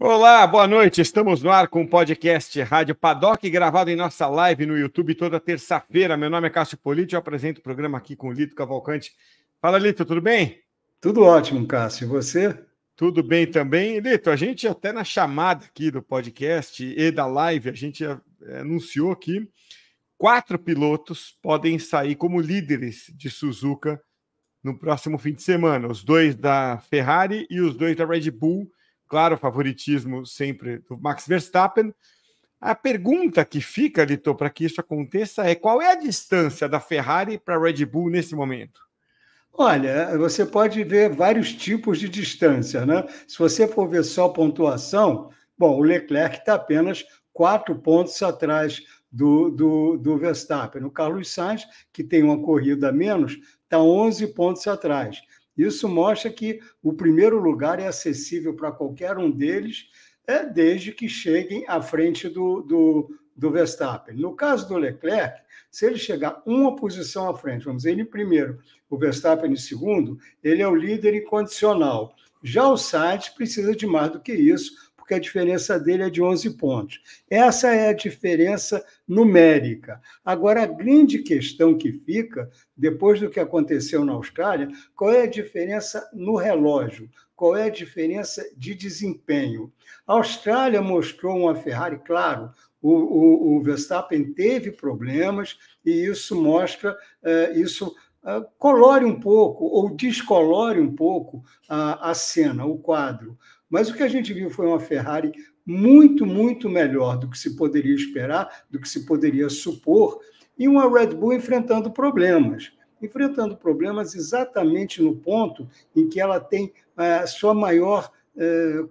Olá, boa noite. Estamos no ar com o podcast Rádio Paddock, gravado em nossa live no YouTube toda terça-feira. Meu nome é Cássio Polito, eu apresento o programa aqui com o Lito Cavalcante. Fala, Lito, tudo bem? Tudo ótimo, Cássio. E você? Tudo bem também. Lito, a gente até na chamada aqui do podcast e da live, a gente eh, anunciou que quatro pilotos podem sair como líderes de Suzuka no próximo fim de semana. Os dois da Ferrari e os dois da Red Bull. Claro, favoritismo sempre do Max Verstappen. A pergunta que fica, Lito, para que isso aconteça é qual é a distância da Ferrari para a Red Bull nesse momento? Olha, você pode ver vários tipos de distância, né? Se você for ver só pontuação, bom, o Leclerc está apenas quatro pontos atrás do, do, do Verstappen. O Carlos Sainz, que tem uma corrida a menos, está 11 pontos atrás. Isso mostra que o primeiro lugar é acessível para qualquer um deles, é desde que cheguem à frente do, do, do Verstappen. No caso do Leclerc, se ele chegar uma posição à frente, vamos dizer, ele em primeiro, o Verstappen em segundo, ele é o líder incondicional. Já o Sainz precisa de mais do que isso, porque a diferença dele é de 11 pontos. Essa é a diferença numérica. Agora, a grande questão que fica, depois do que aconteceu na Austrália, qual é a diferença no relógio? Qual é a diferença de desempenho? A Austrália mostrou uma Ferrari, claro, o, o, o Verstappen teve problemas e isso mostra, é, isso é, colore um pouco ou descolore um pouco a, a cena, o quadro. Mas o que a gente viu foi uma Ferrari muito, muito melhor do que se poderia esperar, do que se poderia supor, e uma Red Bull enfrentando problemas enfrentando problemas exatamente no ponto em que ela tem a é, sua maior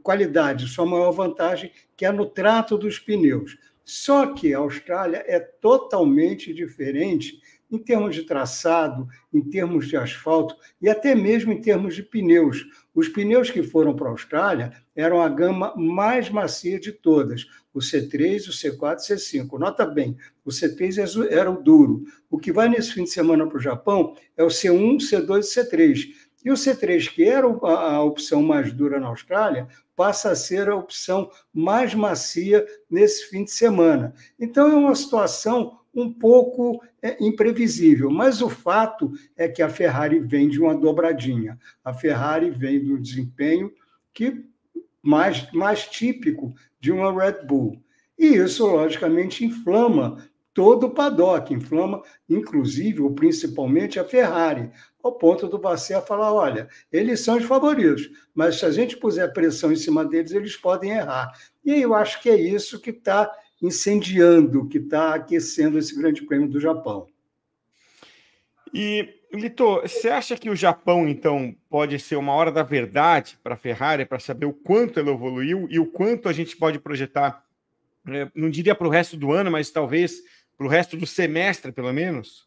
qualidade, sua maior vantagem, que é no trato dos pneus. Só que a Austrália é totalmente diferente em termos de traçado, em termos de asfalto e até mesmo em termos de pneus. Os pneus que foram para a Austrália eram a gama mais macia de todas, o C3, o C4 e o C5. Nota bem, o C3 é era o duro. O que vai nesse fim de semana para o Japão é o C1, C2 e C3. E o C3, que era a opção mais dura na Austrália, passa a ser a opção mais macia nesse fim de semana. Então, é uma situação um pouco é, imprevisível, mas o fato é que a Ferrari vem de uma dobradinha. A Ferrari vem do desempenho que mais, mais típico de uma Red Bull. E isso, logicamente, inflama todo o paddock, inflama, inclusive ou principalmente, a Ferrari ao ponto do Bacer falar: olha, eles são os favoritos, mas se a gente puser pressão em cima deles, eles podem errar. E eu acho que é isso que está incendiando, que está aquecendo esse Grande Prêmio do Japão. E, Litor, você acha que o Japão, então, pode ser uma hora da verdade para a Ferrari, para saber o quanto ela evoluiu e o quanto a gente pode projetar, eh, não diria para o resto do ano, mas talvez para o resto do semestre, pelo menos?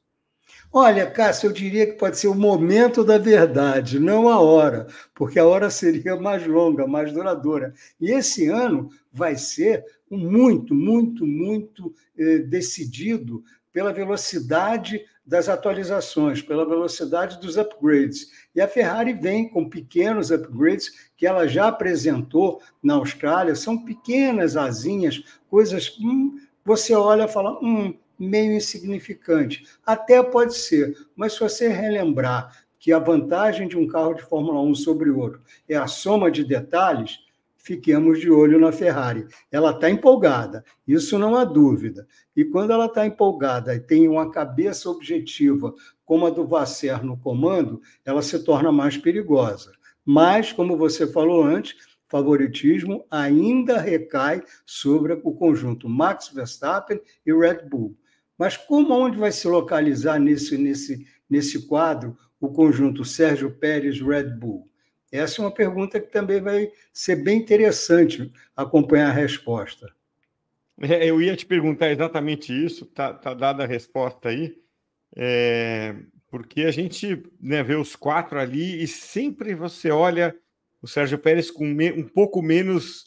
Olha, Cássio, eu diria que pode ser o momento da verdade, não a hora, porque a hora seria mais longa, mais duradoura. E esse ano vai ser muito, muito, muito eh, decidido pela velocidade das atualizações, pela velocidade dos upgrades. E a Ferrari vem com pequenos upgrades que ela já apresentou na Austrália, são pequenas asinhas, coisas. Hum, você olha e fala: hum, meio insignificante. Até pode ser, mas se você relembrar que a vantagem de um carro de Fórmula 1 sobre o outro é a soma de detalhes, fiquemos de olho na Ferrari. Ela está empolgada, isso não há dúvida. E quando ela está empolgada e tem uma cabeça objetiva, como a do Vasser no comando, ela se torna mais perigosa. Mas, como você falou antes, favoritismo ainda recai sobre o conjunto Max Verstappen e Red Bull. Mas como onde vai se localizar nesse, nesse, nesse quadro o conjunto Sérgio Pérez Red Bull? Essa é uma pergunta que também vai ser bem interessante acompanhar a resposta. É, eu ia te perguntar exatamente isso, tá, tá dada a resposta aí, é, porque a gente né, vê os quatro ali e sempre você olha o Sérgio Pérez com me, um pouco menos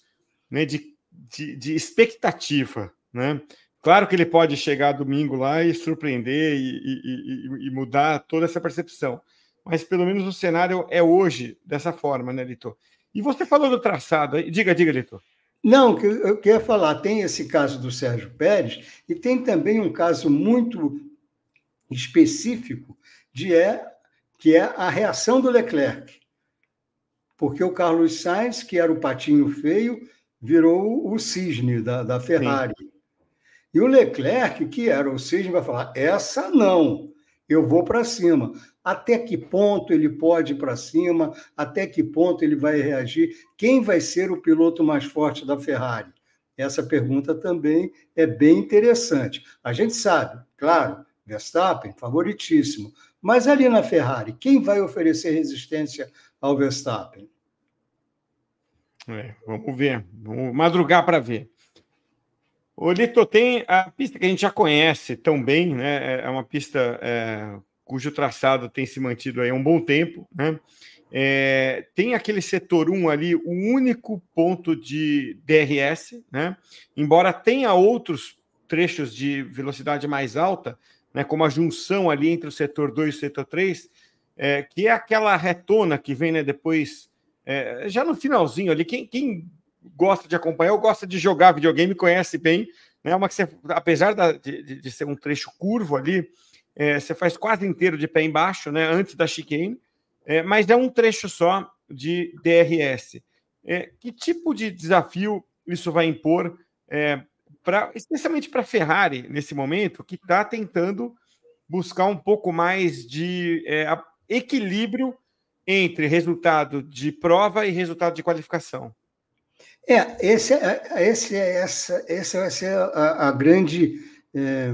né, de, de, de expectativa, né? Claro que ele pode chegar domingo lá e surpreender e, e, e, e, mudar toda essa percepção, mas pelo menos o cenário é hoje dessa forma, né, Litor? E você falou do traçado, diga, diga, Litor. Não, eu queria falar, tem esse caso do Sérgio Pérez e tem também um caso muito específico de é, que é a reação do Leclerc. Porque o Carlos Sainz, que era o patinho feio, virou o cisne da, da Ferrari. Sim. E o Leclerc, que era o Cisne, vai falar: essa não, eu vou para cima. Até que ponto ele pode ir para cima? Até que ponto ele vai reagir? Quem vai ser o piloto mais forte da Ferrari? Essa pergunta também é bem interessante. A gente sabe, claro, Verstappen, favoritíssimo. Mas ali na Ferrari, quem vai oferecer resistência ao Verstappen? É, vamos ver. Vamos madrugar para ver. O Lito, tem a pista que a gente já conhece tão bem, né? É, é uma pista é, cujo traçado tem se mantido aí um bom tempo, né? É, tem aquele setor 1 ali, o único ponto de DRS, né? Embora tenha outros trechos de velocidade mais alta, né? Como a junção ali entre o setor 2 e o setor 3, é, que é aquela retona que vem, né? Depois, é, já no finalzinho ali, quem, quem gosta de acompanhar ou gosta de jogar videogame, conhece bem. né? É uma que você, apesar da, de, de, ser um trecho curvo ali, é, você faz quase inteiro de pé embaixo, né? Antes da chicane, é, mas é um trecho só de DRS. É, que tipo de desafio isso vai impor, é, pra, especialmente para a Ferrari, nesse momento, que está tentando buscar um pouco mais de é, equilíbrio entre resultado de prova e resultado de qualificação? É, esse, é, esse, é, essa, essa vai ser a, a grande é,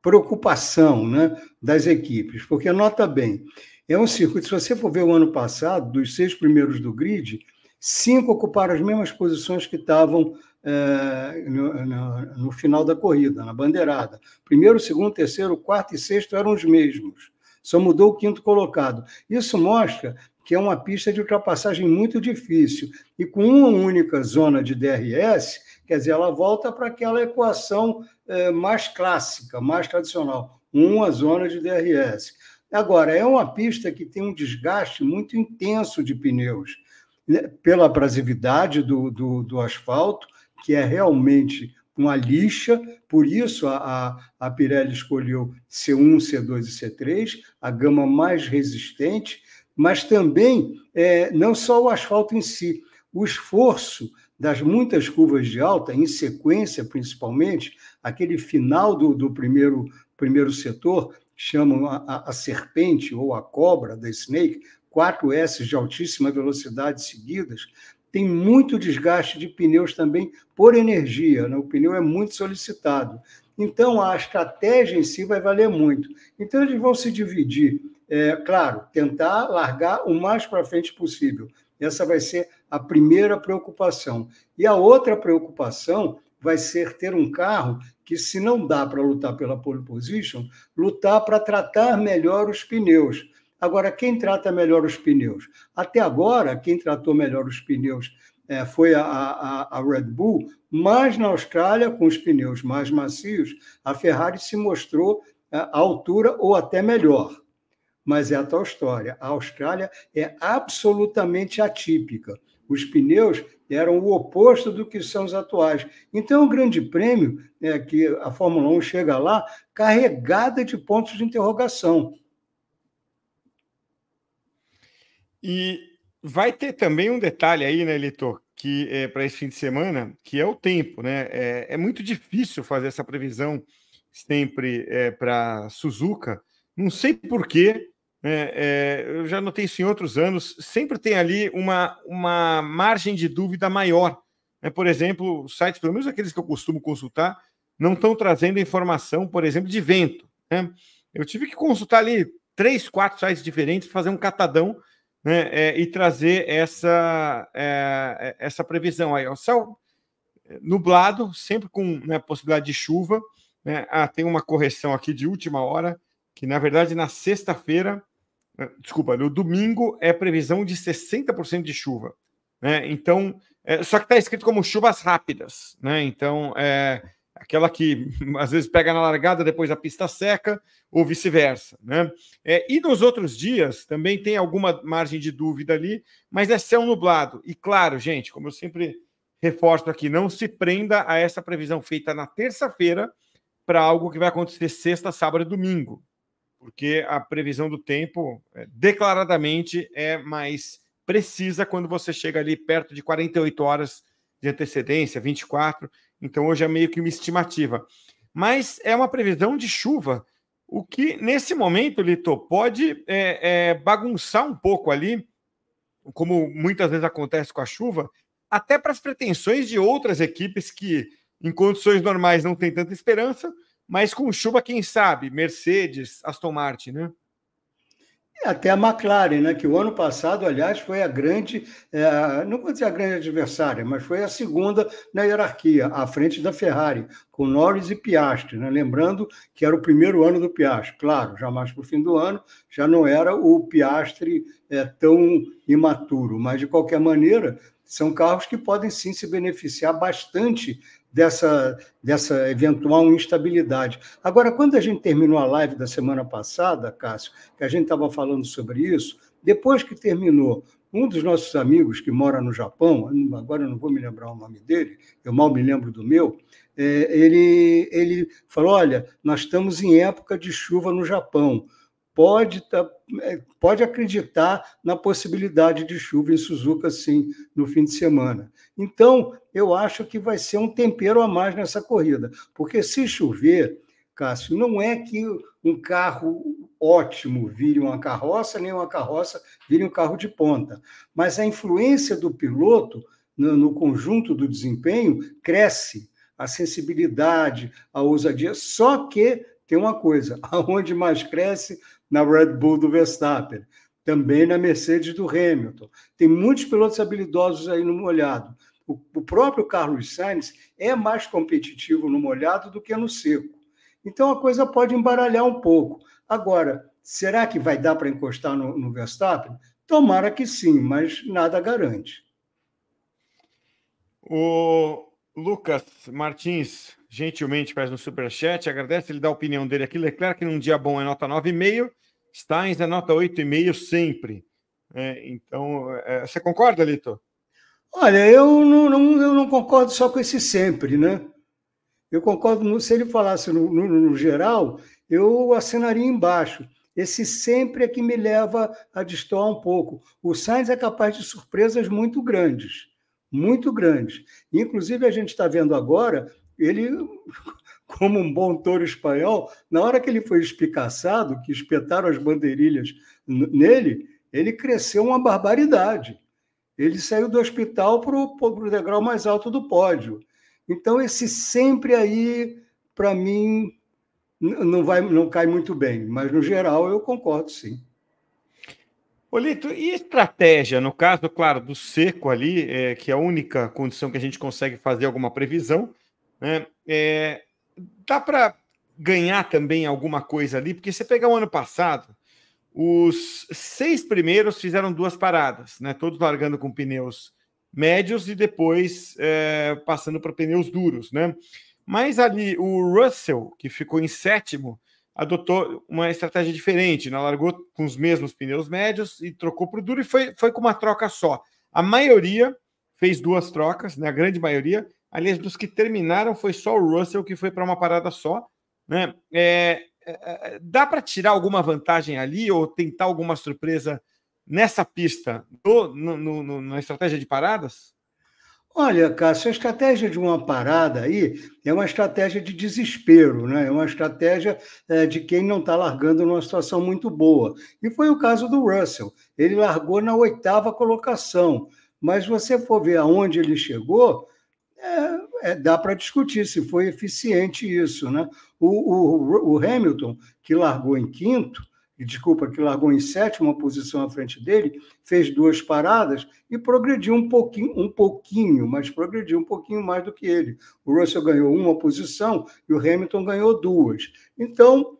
preocupação né, das equipes, porque nota bem, é um circuito, se você for ver o ano passado, dos seis primeiros do grid, cinco ocuparam as mesmas posições que estavam é, no, no, no, final da corrida, na bandeirada. Primeiro, segundo, terceiro, quarto e sexto eram os mesmos. Só mudou o quinto colocado. Isso mostra que é uma pista de ultrapassagem muito difícil. E com uma única zona de DRS, quer dizer, ela volta para aquela equação é, mais clássica, mais tradicional, uma zona de DRS. Agora, é uma pista que tem um desgaste muito intenso de pneus, né? pela abrasividade do, do, do asfalto, que é realmente uma lixa, por isso a, a, a, Pirelli escolheu C1, C2 e C3, a gama mais resistente mas também é, não só o asfalto em si, o esforço das muitas curvas de alta, em sequência principalmente, aquele final do, do primeiro, primeiro setor, que chamam a, a, a serpente ou a cobra da snake, quatro S de altíssima velocidade seguidas, tem muito desgaste de pneus também por energia, né? o pneu é muito solicitado. Então, a estratégia em si vai valer muito. Então, eles vão se dividir é, claro, tentar largar o mais para frente possível. Essa vai ser a primeira preocupação. E a outra preocupação vai ser ter um carro que, se não dá para lutar pela pole position, lutar para tratar melhor os pneus. Agora, quem trata melhor os pneus? Até agora, quem tratou melhor os pneus é, foi a, a, a, Red Bull, mas na Austrália, com os pneus mais macios, a Ferrari se mostrou é, à altura ou até melhor mas é a tal história. A Austrália é absolutamente atípica. Os pneus eram o oposto do que são os atuais. Então, o Grande Prêmio, é que a Fórmula 1 chega lá carregada de pontos de interrogação. E vai ter também um detalhe aí, né, Litor, que é, eh, para esse fim de semana, que é o tempo, né? É, é muito difícil fazer essa previsão sempre é, eh, para Suzuka. Não sei porquê, é, é, eu já notei isso em outros anos, sempre tem ali uma, uma margem de dúvida maior. Né? Por exemplo, sites, pelo menos aqueles que eu costumo consultar, não estão trazendo informação, por exemplo, de vento. Né? Eu tive que consultar ali três, quatro sites diferentes, fazer um catadão né? é, e trazer essa, eh, essa previsão aí. O céu nublado, sempre com né, possibilidade de chuva. Né, ah, tem uma correção aqui de última hora que na verdade na sexta-feira, eh, desculpa, no domingo é previsão de 60% de chuva. Né? Então, é, só que está escrito como chuvas rápidas, né? Então, é aquela que às vezes pega na largada, depois a pista seca, ou vice-versa, né? É, e nos outros dias também tem alguma margem de dúvida ali, mas é céu nublado. E claro, gente, como eu sempre reforço aqui, não se prenda a essa previsão feita na terça-feira para algo que vai acontecer sexta, sábado e domingo porque a previsão do tempo eh, declaradamente é mais precisa quando você chega ali perto de 48 horas de antecedência, 24. Então hoje é meio que uma estimativa. Mas é uma previsão de chuva, o que nesse momento, Lito, pode é, é, bagunçar um pouco ali, como muitas vezes acontece com a chuva, até para as pretensões de outras equipes que, em condições normais, não tem tanta esperança, mas com chuva, quem sabe? Mercedes, Aston Martin, né? E é, até a McLaren, né? Que o ano passado, aliás, foi a grande, é, não vou dizer a grande adversária, mas foi a segunda na hierarquia, à frente da Ferrari, com Norris e Piastri, né? Lembrando que era o primeiro ano do Piastri, claro, já mais para o fim do ano, já não era o Piastri é, tão imaturo, mas de qualquer maneira, são carros que podem sim se beneficiar bastante dessa, dessa eventual instabilidade. Agora, quando a gente terminou a live da semana passada, Cássio, que a gente estava falando sobre isso, depois que terminou, um dos nossos amigos que mora no Japão, agora eu não vou me lembrar o nome dele, eu mal me lembro do meu, é, ele, ele falou: olha, nós estamos em época de chuva no Japão pode, tá, é, pode acreditar na possibilidade de chuva em Suzuka, sim, no fim de semana. Então, eu acho que vai ser um tempero a mais nessa corrida, porque se chover, Cássio, não é que um carro ótimo vire uma carroça, nem uma carroça vire um carro de ponta, mas a influência do piloto no, no conjunto do desempenho cresce. A sensibilidade, a ousadia, só que tem uma coisa: aonde mais cresce, na Red Bull do Verstappen, também na Mercedes do Hamilton. Tem muitos pilotos habilidosos aí no molhado. O, o próprio Carlos Sainz é mais competitivo no molhado do que no seco. Então a coisa pode embaralhar um pouco. Agora, será que vai dar para encostar no, no Verstappen? Tomara que sim, mas nada garante. O Lucas Martins gentilmente faz no superchat, agradece, ele dá a opinião dele aqui. Leclerc num dia bom é nota 9,5, Steins é nota 8,5 sempre. É, então, é, você concorda, Lito? Olha, eu não, não, eu não concordo só com esse sempre, né? Eu concordo, se ele falasse no, no, no geral, eu assinaria embaixo. Esse sempre é que me leva a distorcer um pouco. O Sainz é capaz de surpresas muito grandes, muito grandes. Inclusive, a gente está vendo agora ele, como um bom touro espanhol, na hora que ele foi espicaçado, que espetaram as bandeirilhas nele, ele cresceu uma barbaridade. Ele saiu do hospital para o degrau mais alto do pódio. Então, esse sempre aí, para mim, não, vai, não cai muito bem. Mas, no geral, eu concordo, sim. Olito, e estratégia? No caso, claro, do seco ali, é, que é a única condição que a gente consegue fazer alguma previsão, né? É, dá para ganhar também alguma coisa ali, porque você pegar o ano passado, os seis primeiros fizeram duas paradas, né? Todos largando com pneus médios e depois é, passando para pneus duros, né? Mas ali o Russell, que ficou em sétimo, adotou uma estratégia diferente, né? largou com os mesmos pneus médios e trocou para o duro e foi, foi com uma troca só. A maioria fez duas trocas, né? a grande maioria, Aliás, dos que terminaram, foi só o Russell que foi para uma parada só. Né? É, é, é dá para tirar alguma vantagem ali ou tentar alguma surpresa nessa pista do, no, no, na estratégia de paradas? Olha, Cássio, a estratégia de uma parada aí é uma estratégia de desespero, né? é uma estratégia é, de quem não está largando numa situação muito boa. E foi o caso do Russell. Ele largou na oitava colocação, mas se você for ver aonde ele chegou, é, é, dá para discutir se foi eficiente isso. Né? O, o, o, Hamilton, que largou em quinto, desculpa, que largou em sétima posição à frente dele, fez duas paradas e progrediu um pouquinho, um pouquinho, mas progrediu um pouquinho mais do que ele. O Russell ganhou uma posição e o Hamilton ganhou duas. Então,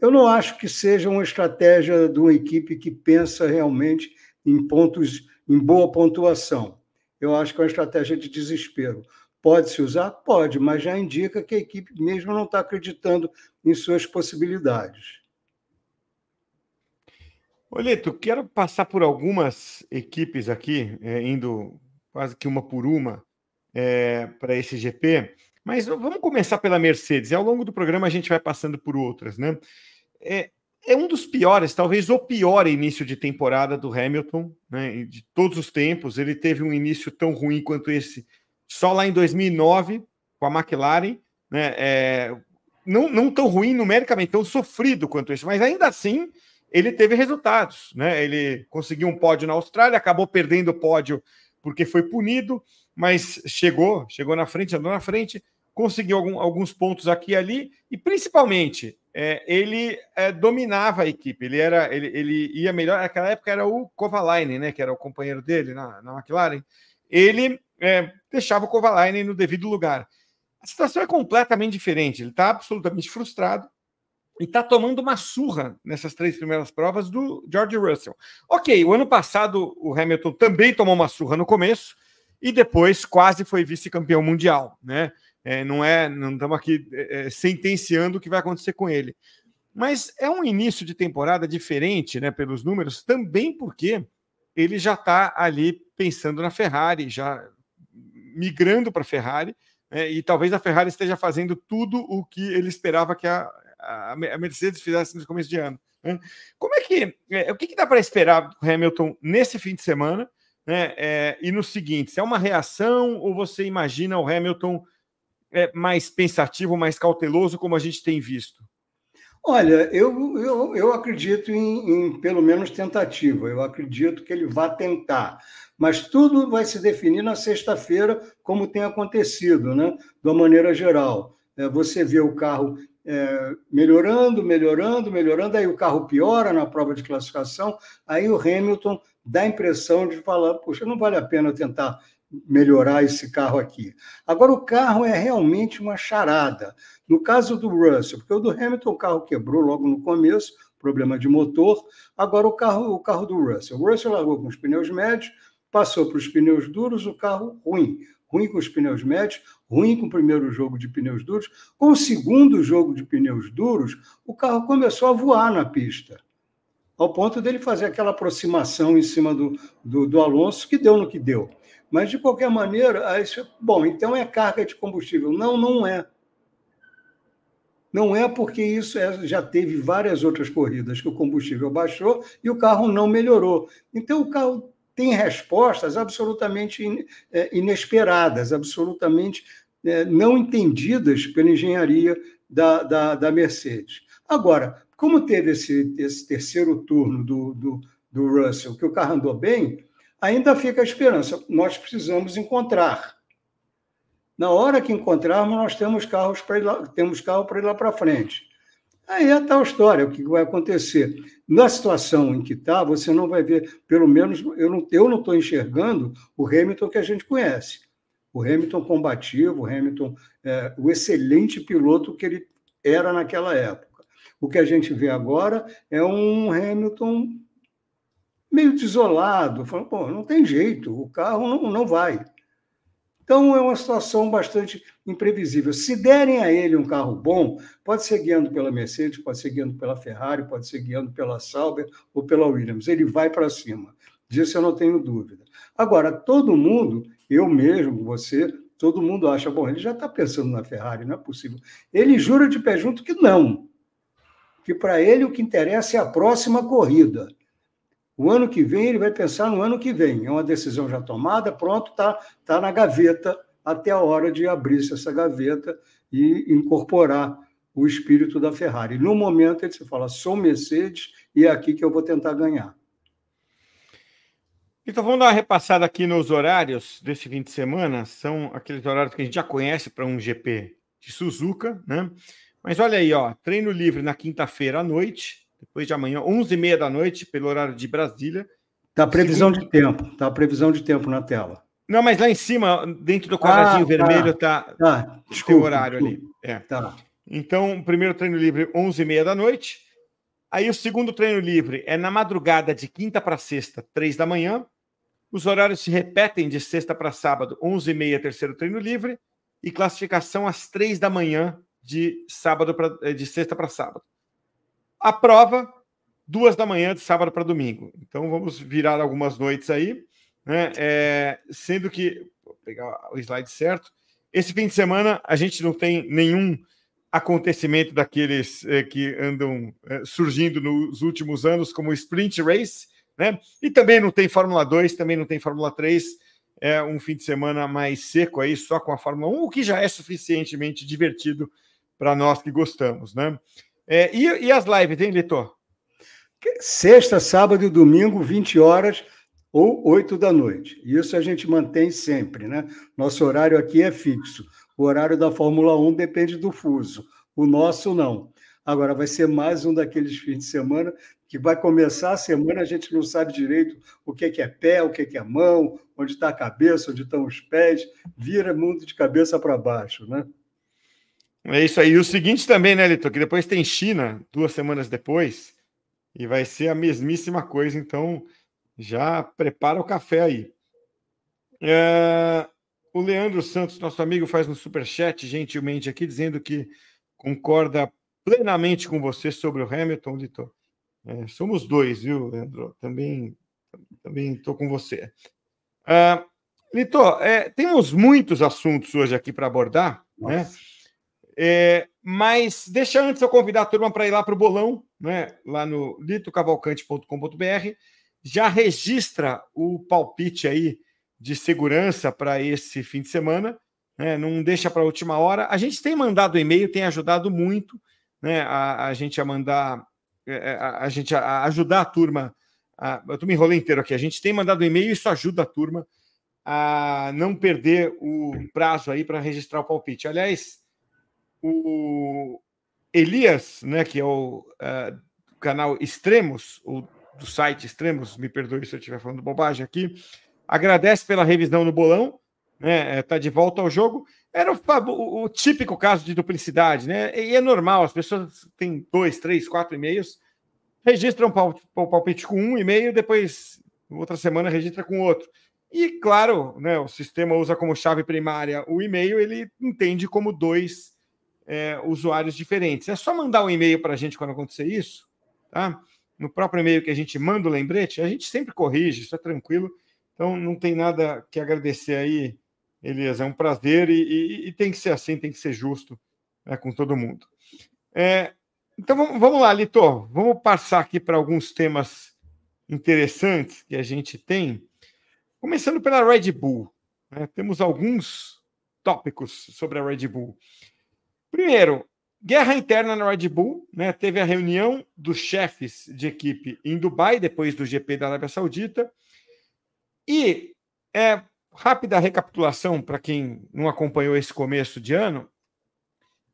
eu não acho que seja uma estratégia de uma equipe que pensa realmente em pontos, em boa pontuação. Eu acho que é uma estratégia de desespero. Pode se usar? Pode, mas já indica que a equipe mesmo não está acreditando em suas possibilidades. Olito, quero passar por algumas equipes aqui, é, indo quase que uma por uma é, para esse GP, mas vamos começar pela Mercedes. E ao longo do programa a gente vai passando por outras, né? É, é um dos piores, talvez o pior início de temporada do Hamilton, né, de todos os tempos. Ele teve um início tão ruim quanto esse só lá em 2009 com a McLaren, né, é, não, não tão ruim numericamente, tão sofrido quanto esse, mas ainda assim ele teve resultados, né? Ele conseguiu um pódio na Austrália, acabou perdendo o pódio porque foi punido, mas chegou, chegou na frente, andou na frente, conseguiu algum, alguns pontos aqui e ali, e principalmente é, ele é, dominava a equipe, ele era, ele, ele ia melhor. Naquela época era o Kovalainen, né? Que era o companheiro dele na, na McLaren. Ele é, deixava o Kovalainen no devido lugar. A situação é completamente diferente. Ele está absolutamente frustrado e está tomando uma surra nessas três primeiras provas do George Russell. Ok, o ano passado o Hamilton também tomou uma surra no começo e depois quase foi vice-campeão mundial, né? É, não é, não estamos aqui é, é, sentenciando o que vai acontecer com ele. Mas é um início de temporada diferente, né, pelos números, também porque ele já está ali pensando na Ferrari, já migrando para a Ferrari, né, e talvez a Ferrari esteja fazendo tudo o que ele esperava que a, a, a Mercedes fizesse no começo de ano. Né. Como é que é, o que, que dá para esperar do Hamilton nesse fim de semana né, é, e no seguinte? é uma reação ou você imagina o Hamilton é, mais pensativo, mais cauteloso, como a gente tem visto? Olha, eu, eu, eu acredito em, em, pelo menos tentativa, eu acredito que ele vá tentar. Mas tudo vai se definir na sexta-feira, como tem acontecido, né? de uma maneira geral. É, você vê o carro é, melhorando, melhorando, melhorando, aí o carro piora na prova de classificação, aí o Hamilton dá a impressão de falar: Poxa, não vale a pena tentar melhorar esse carro aqui. Agora, o carro é realmente uma charada. No caso do Russell, porque o do Hamilton, o carro quebrou logo no começo, problema de motor. Agora, o carro, o carro do Russell. O Russell largou com os pneus médios, passou para os pneus duros, o carro ruim. Ruim com os pneus médios, ruim com o primeiro jogo de pneus duros. Com o segundo jogo de pneus duros, o carro começou a voar na pista ao ponto dele fazer aquela aproximação em cima do, do, do, Alonso, que deu no que deu. Mas, de qualquer maneira, bom, então é carga de combustível. Não, não é. Não é porque isso é, já teve várias outras corridas que o combustível baixou e o carro não melhorou. Então, o carro tem respostas absolutamente é, inesperadas, absolutamente é, não entendidas pela engenharia da, da, da, Mercedes. Agora, como teve esse, esse terceiro turno do, do, do Russell, que o carro andou bem, ainda fica a esperança. Nós precisamos encontrar. Na hora que encontrarmos, nós temos carros para lá, temos carro para ir lá para frente. Aí é a tal história, o que vai acontecer. Na situação em que está, você não vai ver, pelo menos eu não estou eu não enxergando o Hamilton que a gente conhece. O Hamilton combativo, o Hamilton, é, o excelente piloto que ele era naquela época. O que a gente vê agora é um Hamilton meio desolado, falando, pô, não tem jeito, o carro não, não vai. Então é uma situação bastante imprevisível. Se derem a ele um carro bom, pode ser guiando pela Mercedes, pode ser guiando pela Ferrari, pode ser guiando pela Sauber ou pela Williams, ele vai para cima. Disso eu não tenho dúvida. Agora, todo mundo, eu mesmo, você, todo mundo acha, bom, ele já está pensando na Ferrari, não é possível. Ele jura de pé junto que não. Que para ele o que interessa é a próxima corrida. O ano que vem, ele vai pensar no ano que vem. É uma decisão já tomada, pronto, está tá na gaveta até a hora de abrir-se essa gaveta e incorporar o espírito da Ferrari. No momento, ele se fala: sou Mercedes e é aqui que eu vou tentar ganhar. Então vamos dar uma repassada aqui nos horários desse fim de semana. São aqueles horários que a gente já conhece para um GP de Suzuka, né? Mas olha aí, ó, treino livre na quinta-feira à noite, depois de amanhã, 11h30 da noite, pelo horário de Brasília. Está a previsão segundo... de tempo, está a previsão de tempo na tela. Não, mas lá em cima, dentro do quadradinho ah, tá. vermelho, tá, tá, tá o horário desculpa. ali. É. Tá. Então, primeiro treino livre, 11h30 da noite. Aí o segundo treino livre é na madrugada de quinta para sexta, três da manhã. Os horários se repetem de sexta para sábado, 11h30, terceiro treino livre. E classificação às três da manhã de sábado pra, eh, de sexta para sábado a prova duas da manhã de sábado para domingo. Então vamos virar algumas noites aí, né? É, sendo que vou pegar o slide certo. Esse fim de semana a gente não tem nenhum acontecimento daqueles é, que andam é, surgindo nos últimos anos como sprint race, né? E também não tem Fórmula 2, também não tem Fórmula 3. É um fim de semana mais seco aí, só com a Fórmula 1, o que já é suficientemente divertido para nós que gostamos, né? É, e, e as lives, hein, Litor? Sexta, sábado e domingo, 20 horas ou 8 da noite. Isso a gente mantém sempre, né? Nosso horário aqui é fixo. O horário da Fórmula 1 depende do fuso, o nosso não. Agora vai ser mais um daqueles fins de semana que vai começar a semana, a gente não sabe direito o que é, é pé, o que é, é mão, onde está a cabeça, onde estão os pés, vira mundo de cabeça para baixo, né? É isso aí. E o seguinte também, né, Litor? Que depois tem China, duas semanas depois, e vai ser a mesmíssima coisa. Então, já prepara o café aí. É... O Leandro Santos, nosso amigo, faz um super chat gentilmente aqui, dizendo que concorda plenamente com você sobre o Hamilton, Litor. É, somos dois, viu, Leandro? Também também estou com você. Uh, é, Litor, é, temos muitos assuntos hoje aqui para abordar, né? Nossa. né? É, mas deixa antes eu convidar a turma para ir lá para o bolão, né? lá no litocavalcante.com.br. Já registra o palpite aí de segurança para esse fim de semana. Né? Não deixa para a última hora. A gente tem mandado e-mail, tem ajudado muito né? a, a gente a mandar, é, é, a, a gente a, a, ajudar a turma. A, eu me enrolei inteiro aqui. A gente tem mandado e-mail, e isso ajuda a turma a não perder o prazo aí para registrar o palpite. Aliás, o Elias, né, que é o uh, canal Extremos, o do site Extremos, me perdoe se eu estiver falando bobagem aqui, agradece pela revisão no bolão, né, eh, tá de volta ao jogo. Era o, o típico caso de duplicidade, né? E é normal, as pessoas têm dois, três, quatro e-mails, registram o palpite com um e-mail, depois, outra semana, registra com outro. E, claro, né, o sistema usa como chave primária o e-mail, ele entende como dois é, usuários diferentes. É só mandar um e-mail para a gente quando acontecer isso, tá? No próprio e-mail que a gente manda o lembrete, a gente sempre corrige, isso é tranquilo. Então, não tem nada que agradecer aí, Elias. É um prazer e, e, e tem que ser assim, tem que ser justo né, com todo mundo. É, então, vamos, vamos lá, Litor. Vamos passar aqui para alguns temas interessantes que a gente tem. Começando pela Red Bull. Né? Temos alguns tópicos sobre a Red Bull. Primeiro, guerra interna na Red Bull, né? Teve a reunião dos chefes de equipe em Dubai, depois do GP da Arábia Saudita. E é, rápida recapitulação para quem não acompanhou esse começo de ano.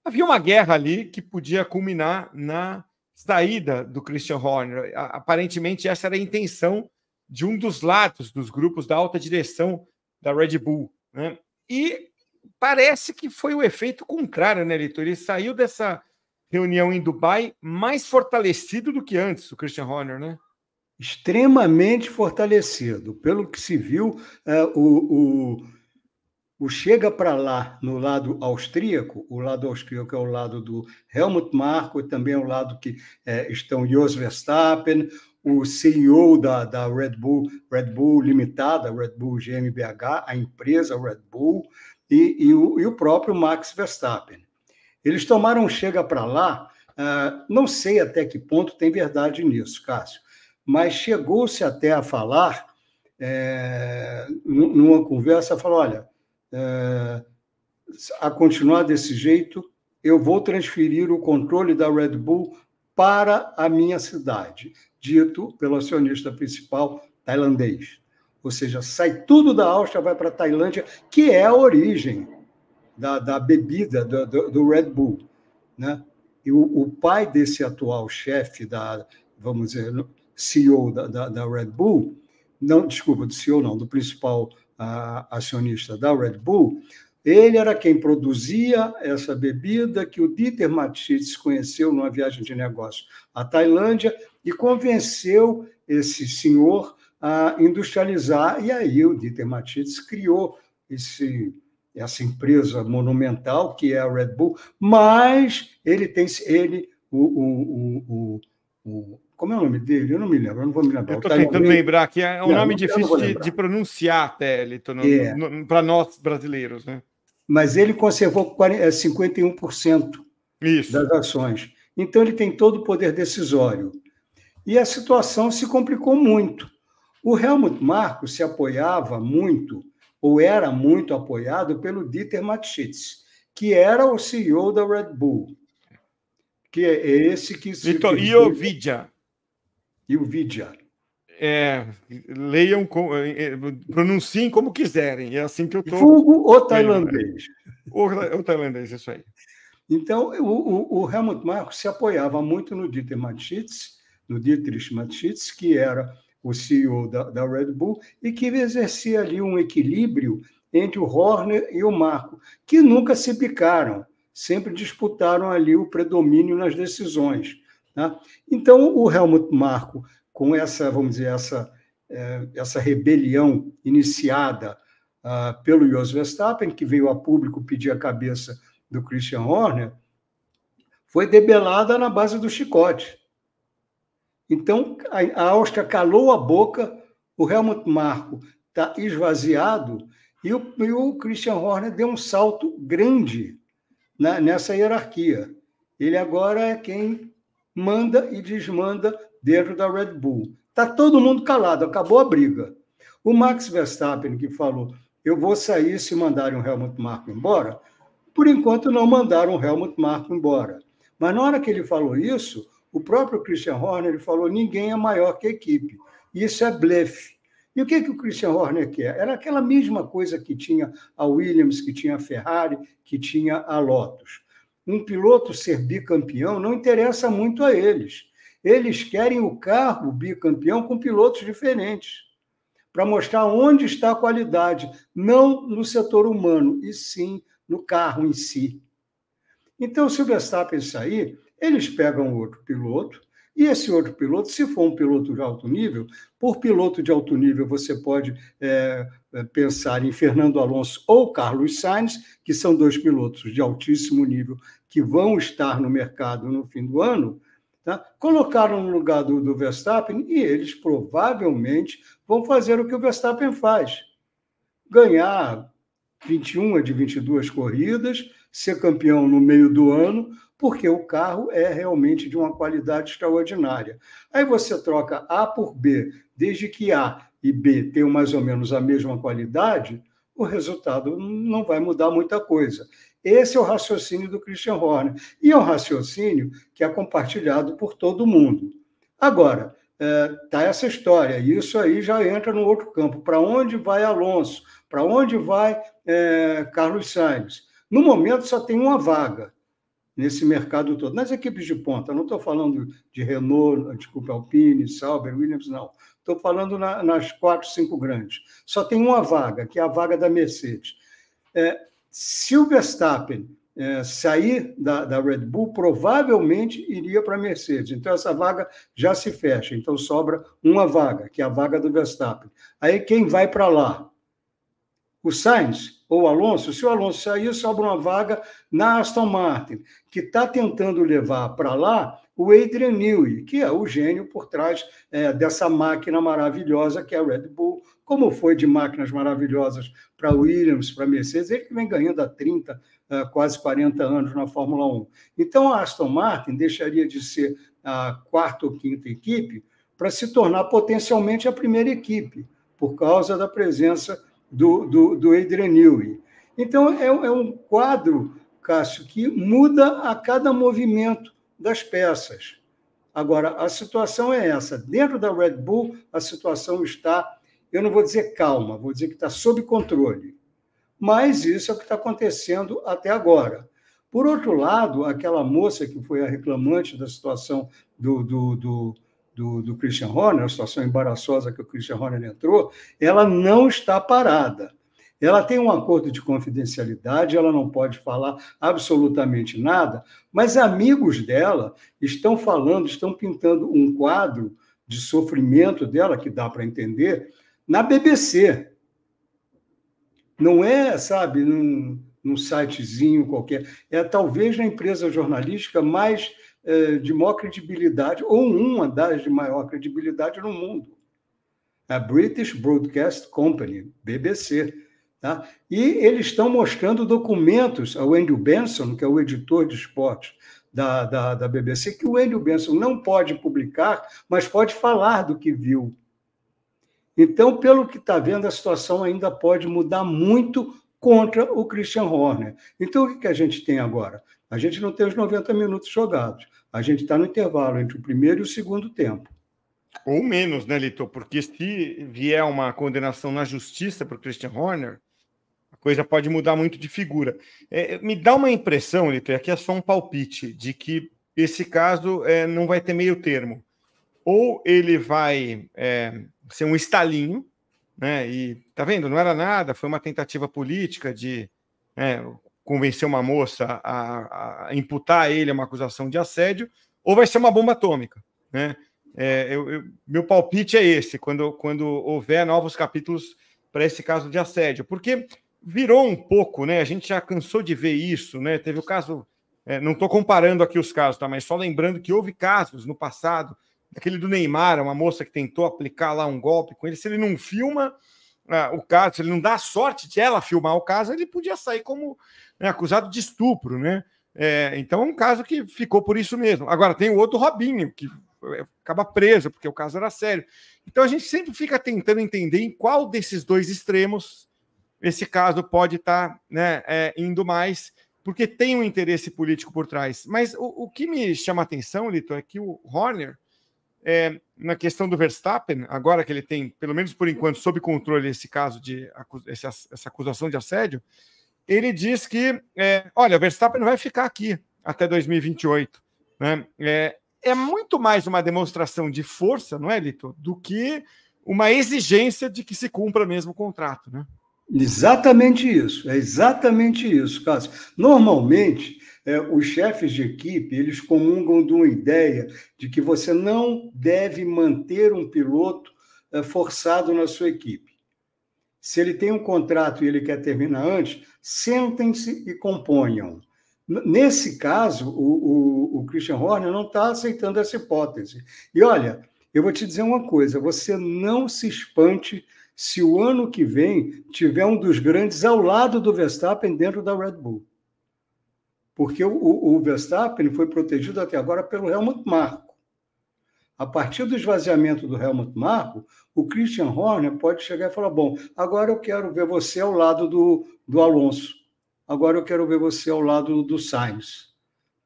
Havia uma guerra ali que podia culminar na saída do Christian Horner. Aparentemente, essa era a intenção de um dos lados dos grupos da alta direção da Red Bull. Né? E parece que foi o efeito contrário, né, Litor? Ele saiu dessa reunião em Dubai mais fortalecido do que antes, o Christian Horner, né? Extremamente fortalecido. Pelo que se viu, é, o, o, o chega para lá no lado austríaco, o lado austríaco é o lado do Helmut Marko, e também é o lado que é, estão Jos Verstappen, o CEO da, da Red Bull, Red Bull Limitada, Red Bull GmbH, a empresa Red Bull, e, e, o, e o próprio Max Verstappen. Eles tomaram chega para lá, ah, não sei até que ponto tem verdade nisso, Cássio, mas chegou-se até a falar, é, numa conversa, falou: olha, é, a continuar desse jeito, eu vou transferir o controle da Red Bull para a minha cidade, dito pelo acionista principal tailandês. Ou seja, sai tudo da Áustria, vai para a Tailândia, que é a origem da, da bebida do, do, do, Red Bull. Né? E o, o pai desse atual chefe da, vamos dizer, CEO da, da, da, Red Bull, não, desculpa, do CEO não, do principal a, acionista da Red Bull, ele era quem produzia essa bebida que o Dieter Matschitz conheceu numa viagem de negócio à Tailândia e convenceu esse senhor a industrializar, e aí o Dieter Matites criou esse, essa empresa monumental que é a Red Bull, mas ele tem ele o, o, o, o como é o nome dele? Eu não me lembro, eu não vou me lembrar. Estou tentando lembrar aqui, é um não, nome não, difícil de, de, pronunciar até, é. para nós brasileiros. Né? Mas ele conservou 40, 51% é, Isso. das ações. Então ele tem todo o poder decisório. E a situação se complicou muito o Helmut Marko se apoiava muito, ou era muito apoiado, pelo Dieter Matschitz, que era o CEO da Red Bull, que é esse que se... e o Vidya? E o Vidya. É, leiam, é, é, pronunciem como quiserem, é assim que eu estou... Fogo ou tailandês. O, o tailandês, isso aí. Então, o, o, o Helmut Marko se apoiava muito no Dieter Matschitz, no Dietrich Matschitz, que era o CEO da, da Red Bull, e que exercia ali um equilíbrio entre o Horner e o Marco, que nunca se picaram, sempre disputaram ali o predomínio nas decisões. Tá? Então, o Helmut Marco, com essa, vamos dizer, essa, é, essa rebelião iniciada uh, pelo Jos Verstappen, que veio a público pedir a cabeça do Christian Horner, foi debelada na base do chicote. Então, a Áustria calou a boca, o Helmut Marko está esvaziado e o, e o, Christian Horner deu um salto grande na, nessa hierarquia. Ele agora é quem manda e desmanda dentro da Red Bull. Está todo mundo calado, acabou a briga. O Max Verstappen, que falou, eu vou sair se mandarem o Helmut Marko embora, por enquanto não mandaram o Helmut Marko embora. Mas na hora que ele falou isso, o próprio Christian Horner ele falou: ninguém é maior que a equipe. Isso é blefe. E o que, que o Christian Horner quer? Era aquela mesma coisa que tinha a Williams, que tinha a Ferrari, que tinha a Lotus. Um piloto ser bicampeão não interessa muito a eles. Eles querem o carro bicampeão com pilotos diferentes, para mostrar onde está a qualidade, não no setor humano, e sim no carro em si. Então, se o Verstappen sair, eles pegam outro piloto, e esse outro piloto, se for um piloto de alto nível, por piloto de alto nível você pode é, é, pensar em Fernando Alonso ou Carlos Sainz, que são dois pilotos de altíssimo nível que vão estar no mercado no fim do ano. Tá? Colocaram no lugar do, do Verstappen e eles provavelmente vão fazer o que o Verstappen faz: ganhar 21 de 22 corridas, ser campeão no meio do ano, porque o carro é realmente de uma qualidade extraordinária. Aí você troca A por B, desde que A e B tenham mais ou menos a mesma qualidade, o resultado não vai mudar muita coisa. Esse é o raciocínio do Christian Horner. E é um raciocínio que é compartilhado por todo mundo. Agora, está é, tá essa história. Isso aí já entra no outro campo. Para onde vai Alonso? Para onde vai é, Carlos Sainz? No momento só tem uma vaga nesse mercado todo. Nas equipes de ponta, não estou falando de Renault, desculpa, Alpine, Sauber, Williams, não. Estou falando na, nas quatro, cinco grandes. Só tem uma vaga, que é a vaga da Mercedes. É, se o Verstappen é, sair da, da, Red Bull, provavelmente iria para a Mercedes. Então, essa vaga já se fecha. Então, sobra uma vaga, que é a vaga do Verstappen. Aí, quem vai para lá? O Sainz, ou Alonso, se o Alonso sair, sobra uma vaga na Aston Martin, que está tentando levar para lá o Adrian Newey, que é o gênio por trás é, dessa máquina maravilhosa que é a Red Bull, como foi de máquinas maravilhosas para Williams, para Mercedes, ele que vem ganhando há 30, é, quase 40 anos na Fórmula 1. Então a Aston Martin deixaria de ser a quarta ou quinta equipe para se tornar potencialmente a primeira equipe, por causa da presença do, do, do Adrian Newey. Então, é, é um quadro, Cássio, que muda a cada movimento das peças. Agora, a situação é essa. Dentro da Red Bull, a situação está, eu não vou dizer calma, vou dizer que está sob controle. Mas isso é o que está acontecendo até agora. Por outro lado, aquela moça que foi a reclamante da situação do, do, do do, do Christian Horner, a situação embaraçosa que o Christian Horner entrou, ela não está parada. Ela tem um acordo de confidencialidade, ela não pode falar absolutamente nada, mas amigos dela estão falando, estão pintando um quadro de sofrimento dela, que dá para entender, na BBC. Não é, sabe, num, num sitezinho qualquer. É talvez na empresa jornalística mais é, de maior credibilidade, ou uma das de maior credibilidade no mundo. A British Broadcast Company, BBC. Tá? E eles estão mostrando documentos ao Andrew Benson, que é o editor de esportes da, da, da BBC, que o Andrew Benson não pode publicar, mas pode falar do que viu. Então, pelo que está vendo, a situação ainda pode mudar muito contra o Christian Horner. Então, o que, que a gente tem agora? A gente não tem os 90 minutos jogados. A gente está no intervalo entre o primeiro e o segundo tempo. Ou menos, né, Lito? Porque se vier uma condenação na justiça para o Christian Horner, a coisa pode mudar muito de figura. É, me dá uma impressão, Lito, e aqui é só um palpite, de que esse caso é, não vai ter meio termo. Ou ele vai é, ser um estalinho, né? E tá vendo? Não era nada, foi uma tentativa política de é, convencer uma moça a, a imputar a ele uma acusação de assédio, ou vai ser uma bomba atômica. Né? É, eu, eu, meu palpite é esse, quando, quando houver novos capítulos para esse caso de assédio, porque virou um pouco, né? A gente já cansou de ver isso, né? Teve o caso, é, não estou comparando aqui os casos, tá? Mas só lembrando que houve casos no passado, aquele do Neymar, uma moça que tentou aplicar lá um golpe com ele, se ele não filma, né, o caso, se ele não dá a sorte de ela filmar o caso, ele podia sair como né, acusado de estupro, né? É, então é um caso que ficou por isso mesmo. Agora tem o outro Robinho, que é, acaba preso, porque o caso era sério. Então a gente sempre fica tentando entender em qual desses dois extremos esse caso pode estar tá, né, é, indo mais, porque tem um interesse político por trás. Mas o, o que me chama a atenção, Lito, é que o Horner é, na questão do Verstappen, agora que ele tem, pelo menos por enquanto, sob controle esse caso de essa, acusação de assédio, ele diz que, é, olha, o Verstappen vai ficar aqui até 2028. Né? É, é muito mais uma demonstração de força, não é, Lito, do que uma exigência de que se cumpra mesmo o contrato, né? Exatamente isso, é exatamente isso, Cássio. Normalmente, é, os chefes de equipe, eles comungam de uma ideia de que você não deve manter um piloto é, forçado na sua equipe. Se ele tem um contrato e ele quer terminar antes, sentem-se e componham. Nesse caso, o, o, o Christian Horner não está aceitando essa hipótese. E olha, eu vou te dizer uma coisa: você não se espante se o ano que vem tiver um dos grandes ao lado do Verstappen dentro da Red Bull. Porque o, o, Verstappen foi protegido até agora pelo Helmut Marko. A partir do esvaziamento do Helmut Marko, o Christian Horner pode chegar e falar: bom, agora eu quero ver você ao lado do, do Alonso, agora eu quero ver você ao lado do Sainz.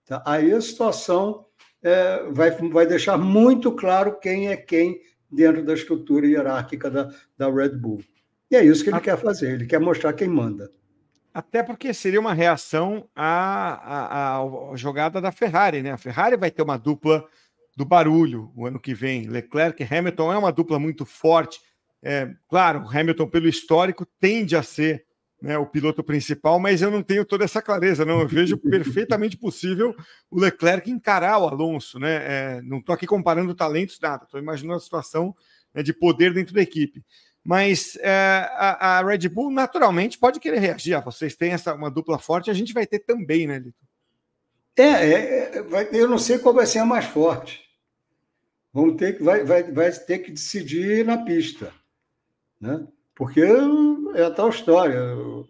Tá? Aí a situação é, vai, vai deixar muito claro quem é quem dentro da estrutura hierárquica da, da Red Bull. E é isso que ele Até quer fazer, ele quer mostrar quem manda. Até porque seria uma reação à, à, à, jogada da Ferrari, né? A Ferrari vai ter uma dupla do barulho o ano que vem. Leclerc e Hamilton é uma dupla muito forte. É, claro, Hamilton, pelo histórico, tende a ser né, o piloto principal, mas eu não tenho toda essa clareza, não. Eu vejo perfeitamente possível o Leclerc encarar o Alonso, né? É, não estou aqui comparando talentos, nada, estou imaginando a situação né, de poder dentro da equipe. Mas é, a, a, Red Bull naturalmente pode querer reagir. Ah, vocês têm essa uma dupla forte, a gente vai ter também, né, Lito? É, é, é vai, eu não sei qual vai ser a mais forte. Vamos ter que vai, vai, vai ter que decidir na pista, né? Porque eu, é a tal história. O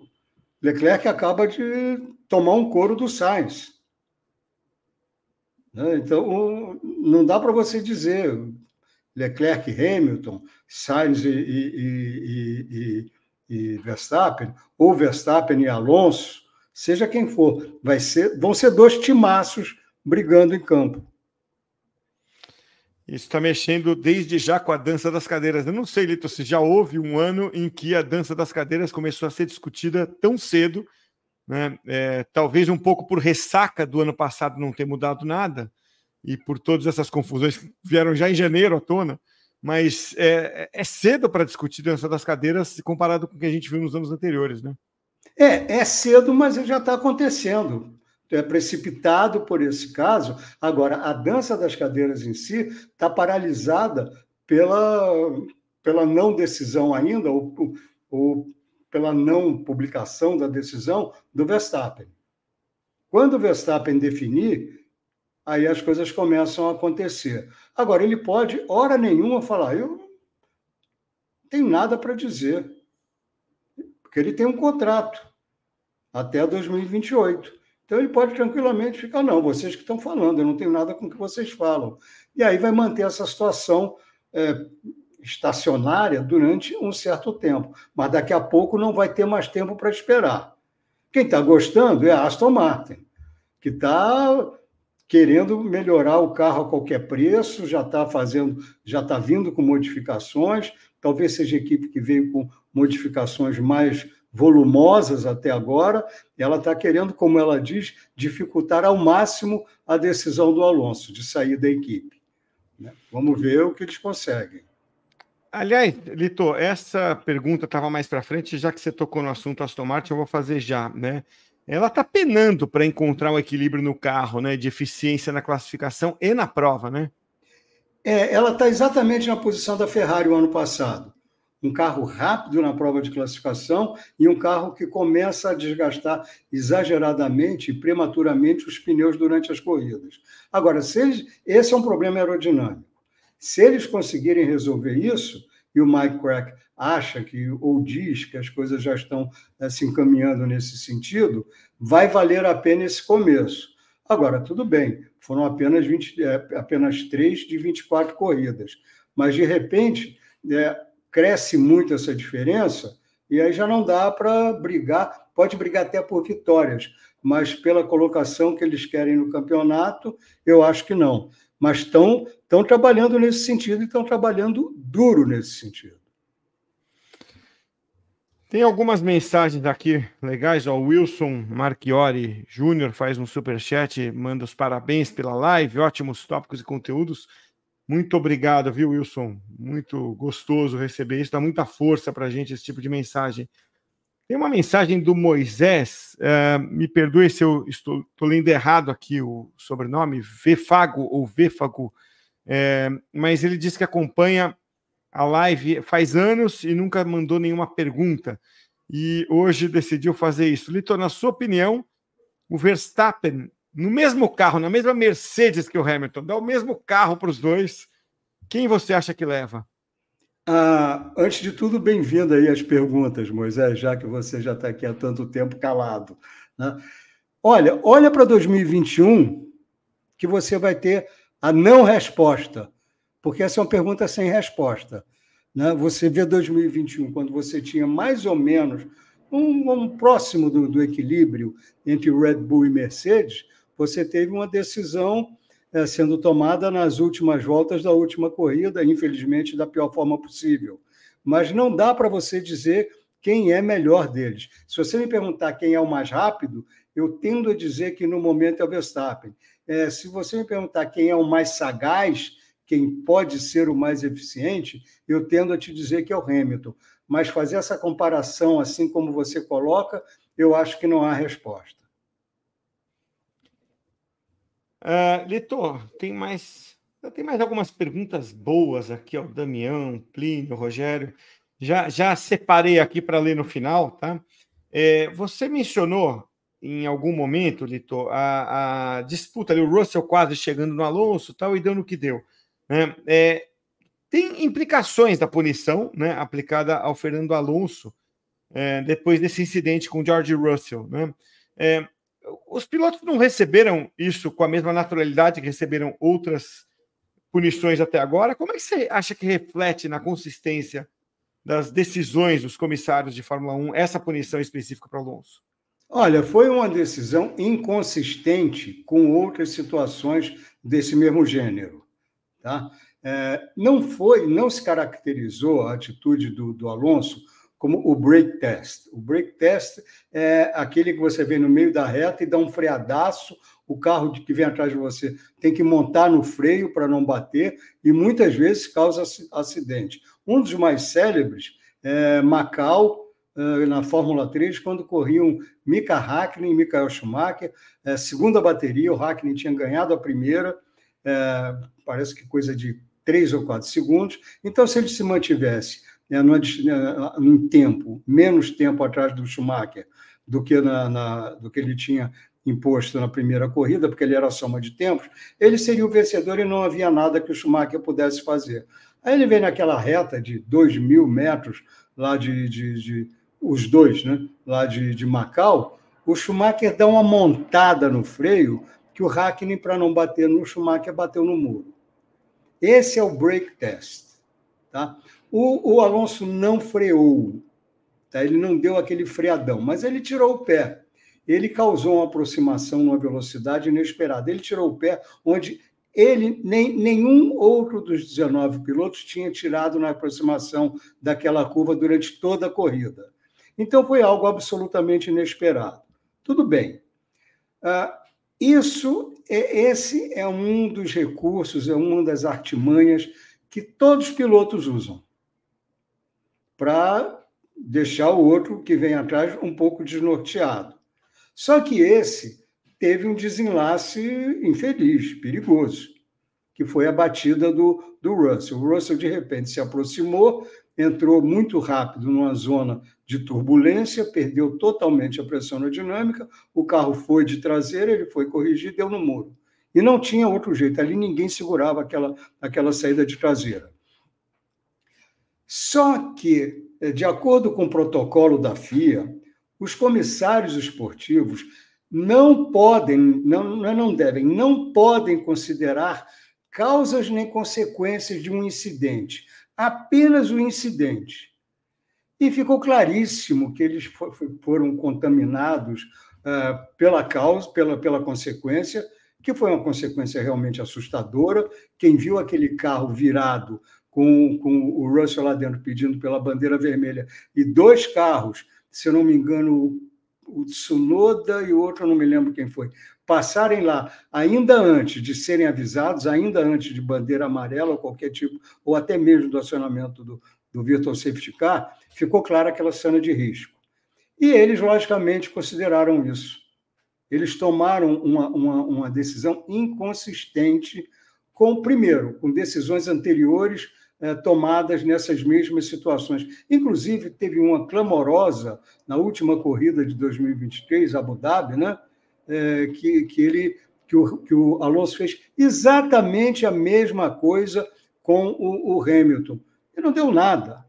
Leclerc acaba de tomar um couro do Sainz. Né? Então, não dá para você dizer Leclerc, Hamilton, Sainz e, e, e, e, Verstappen, ou Verstappen e Alonso, seja quem for, vai ser, vão ser dois timaços brigando em campo. Isso está mexendo desde já com a dança das cadeiras. Eu não sei, Lito, se já houve um ano em que a dança das cadeiras começou a ser discutida tão cedo, né? É, talvez um pouco por ressaca do ano passado não ter mudado nada e por todas essas confusões que vieram já em janeiro à tona, mas é, é cedo para discutir dança das cadeiras comparado com o que a gente viu nos anos anteriores, né? É, é cedo, mas já está acontecendo. Então, é, precipitado por esse caso. Agora, a dança das cadeiras em si está paralisada pela, pela não decisão ainda, ou, ou pela não publicação da decisão do Verstappen. Quando o Verstappen definir, aí as coisas começam a acontecer. Agora, ele pode, hora nenhuma, falar: eu não tenho nada para dizer, porque ele tem um contrato até 2028. Então ele pode tranquilamente ficar, não, vocês que estão falando, eu não tenho nada com o que vocês falam. E aí vai manter essa situação é, estacionária durante um certo tempo. Mas daqui a pouco não vai ter mais tempo para esperar. Quem está gostando é a Aston Martin, que está querendo melhorar o carro a qualquer preço, já está fazendo, já está vindo com modificações. Talvez seja a equipe que veio com modificações mais volumosas até agora, ela está querendo, como ela diz, dificultar ao máximo a decisão do Alonso de sair da equipe. Né? Vamos ver o que eles conseguem. Aliás, Lito, essa pergunta estava mais para frente, já que você tocou no assunto Aston Martin, eu vou fazer já, né? Ela está penando para encontrar o um equilíbrio no carro, né? De eficiência na classificação e na prova, né? É, ela está exatamente na posição da Ferrari o ano passado um carro rápido na prova de classificação e um carro que começa a desgastar exageradamente e prematuramente os pneus durante as corridas. Agora, se eles, esse é um problema aerodinâmico. Se eles conseguirem resolver isso, e o Mike Crack acha que ou diz que as coisas já estão eh, se encaminhando nesse sentido, vai valer a pena esse começo. Agora, tudo bem, foram apenas, 20, é, eh, apenas 3 de 24 corridas, mas de repente é, cresce muito essa diferença, e aí já não dá para brigar, pode brigar até por vitórias, mas pela colocação que eles querem no campeonato, eu acho que não. Mas estão estão trabalhando nesse sentido e estão trabalhando duro nesse sentido. Tem algumas mensagens aqui legais. O Wilson Marchiori Júnior faz um super chat, manda os parabéns pela live, ótimos tópicos e conteúdos. Muito obrigado, viu, Wilson? Muito gostoso receber isso, dá muita força para a gente esse tipo de mensagem. Tem uma mensagem do Moisés, uh, me perdoe se eu estou, lendo errado aqui o sobrenome, Vefago ou Vefago, é, eh, mas ele diz que acompanha a live faz anos e nunca mandou nenhuma pergunta. E hoje decidiu fazer isso. Litor, na sua opinião, o Verstappen no mesmo carro, na mesma Mercedes que o Hamilton, dá o mesmo carro para os dois, quem você acha que leva? Ah, antes de tudo, bem-vindo aí às perguntas, Moisés, já que você já está aqui há tanto tempo calado. Né? Olha, olha para 2021 que você vai ter a não resposta, porque essa é uma pergunta sem resposta. Né? Você vê 2021, quando você tinha mais ou menos um, um próximo do, do equilíbrio entre Red Bull e Mercedes, você teve uma decisão é, sendo tomada nas últimas voltas da última corrida, infelizmente da pior forma possível. Mas não dá para você dizer quem é melhor deles. Se você me perguntar quem é o mais rápido, eu tendo a dizer que no momento é o Verstappen. É, se você me perguntar quem é o mais sagaz, quem pode ser o mais eficiente, eu tendo a te dizer que é o Hamilton. Mas fazer essa comparação assim como você coloca, eu acho que não há resposta. Uh, é, Litor, tem mais, tem mais algumas perguntas boas aqui, ó, Damião, Plínio, Rogério. Já, já separei aqui para ler no final, tá? É, você mencionou em algum momento, Litor, a, a, disputa ali, o Russell quase chegando no Alonso tal, e dando o que deu. Né? É, tem implicações da punição né, aplicada ao Fernando Alonso é, depois desse incidente com o George Russell. Né? É, os pilotos não receberam isso com a mesma naturalidade que receberam outras punições até agora. Como é que você acha que reflete na consistência das decisões dos comissários de Fórmula 1 essa punição específica para Alonso? Olha, foi uma decisão inconsistente com outras situações desse mesmo gênero. Tá? É, não foi, não se caracterizou a atitude do, do Alonso como o brake test. O brake test é aquele que você vem no meio da reta e dá um freadaço, o carro que vem atrás de você tem que montar no freio para não bater e muitas vezes causa acidente. Um dos mais célebres é Macau, é, na Fórmula 3, quando corriam Mika Hakkinen e Michael Schumacher, é, segunda bateria, o Hakkinen tinha ganhado a primeira, é, parece que coisa de três ou quatro segundos. Então, se ele se mantivesse né, é né, em tempo, menos tempo atrás do Schumacher do que, na, na, do que ele tinha imposto na primeira corrida, porque ele era soma de tempos, ele seria o vencedor e não havia nada que o Schumacher pudesse fazer. Aí ele vem naquela reta de 2 mil metros, lá de, de, de, os dois, né? lá de, de Macau, o Schumacher dá uma montada no freio que o Hackney, para não bater no Schumacher, bateu no muro. Esse é o break test. Tá? O, o Alonso não freou, tá? ele não deu aquele freadão, mas ele tirou o pé. Ele causou uma aproximação numa velocidade inesperada. Ele tirou o pé onde ele nem nenhum outro dos 19 pilotos tinha tirado na aproximação daquela curva durante toda a corrida. Então foi algo absolutamente inesperado. Tudo bem. Uh, isso é, esse é um dos recursos, é uma das artimanhas que todos os pilotos usam para deixar o outro que vem atrás um pouco desnorteado. Só que esse teve um desenlace infeliz, perigoso, que foi a batida do, do Russell. O Russell, de repente, se aproximou, entrou muito rápido numa zona de turbulência, perdeu totalmente a pressão aerodinâmica, o carro foi de traseira, ele foi corrigido, deu no muro. E não tinha outro jeito, ali ninguém segurava aquela, aquela saída de traseira. Só que, de acordo com o protocolo da FIA, os comissários esportivos não podem, não, não devem, não podem considerar causas nem consequências de um incidente, apenas o incidente. E ficou claríssimo que eles foram contaminados ah, pela causa, pela, pela consequência, que foi uma consequência realmente assustadora. Quem viu aquele carro virado com, com o Russell lá dentro pedindo pela bandeira vermelha, e dois carros, se eu não me engano, o Tsunoda e o outro, eu não me lembro quem foi, passarem lá ainda antes de serem avisados, ainda antes de bandeira amarela ou qualquer tipo, ou até mesmo do acionamento do, do Virtual Safety Car, ficou clara aquela cena de risco. E eles, logicamente, consideraram isso. Eles tomaram uma, uma, uma decisão inconsistente com, primeiro, com decisões anteriores é, tomadas nessas mesmas situações. Inclusive, teve uma clamorosa na última corrida de 2023, Abu Dhabi, né? É, que, que, ele, que, o, que o Alonso fez exatamente a mesma coisa com o, o Hamilton. E não deu nada.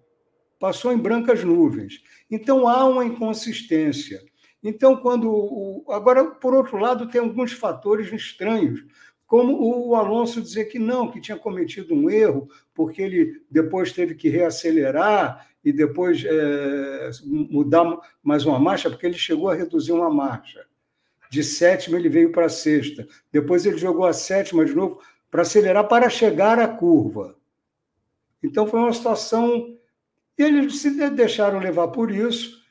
Passou em brancas nuvens. Então, há uma inconsistência. Então, quando. O, agora, por outro lado, tem alguns fatores estranhos, como o Alonso dizer que não, que tinha cometido um erro, porque ele depois teve que reacelerar e depois é, mudar mais uma marcha, porque ele chegou a reduzir uma marcha. De sétima ele veio para sexta, depois ele jogou a sétima de novo para acelerar para chegar à curva. Então foi uma situação. Eles se deixaram levar por isso,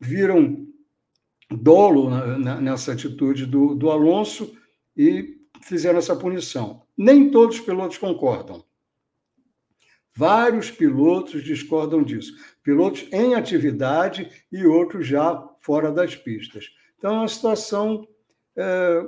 viram dolo nessa atitude do, do Alonso e fizeram essa punição. Nem todos os pilotos concordam. Vários pilotos discordam disso. Pilotos em atividade e outros já fora das pistas. Então, é uma situação é,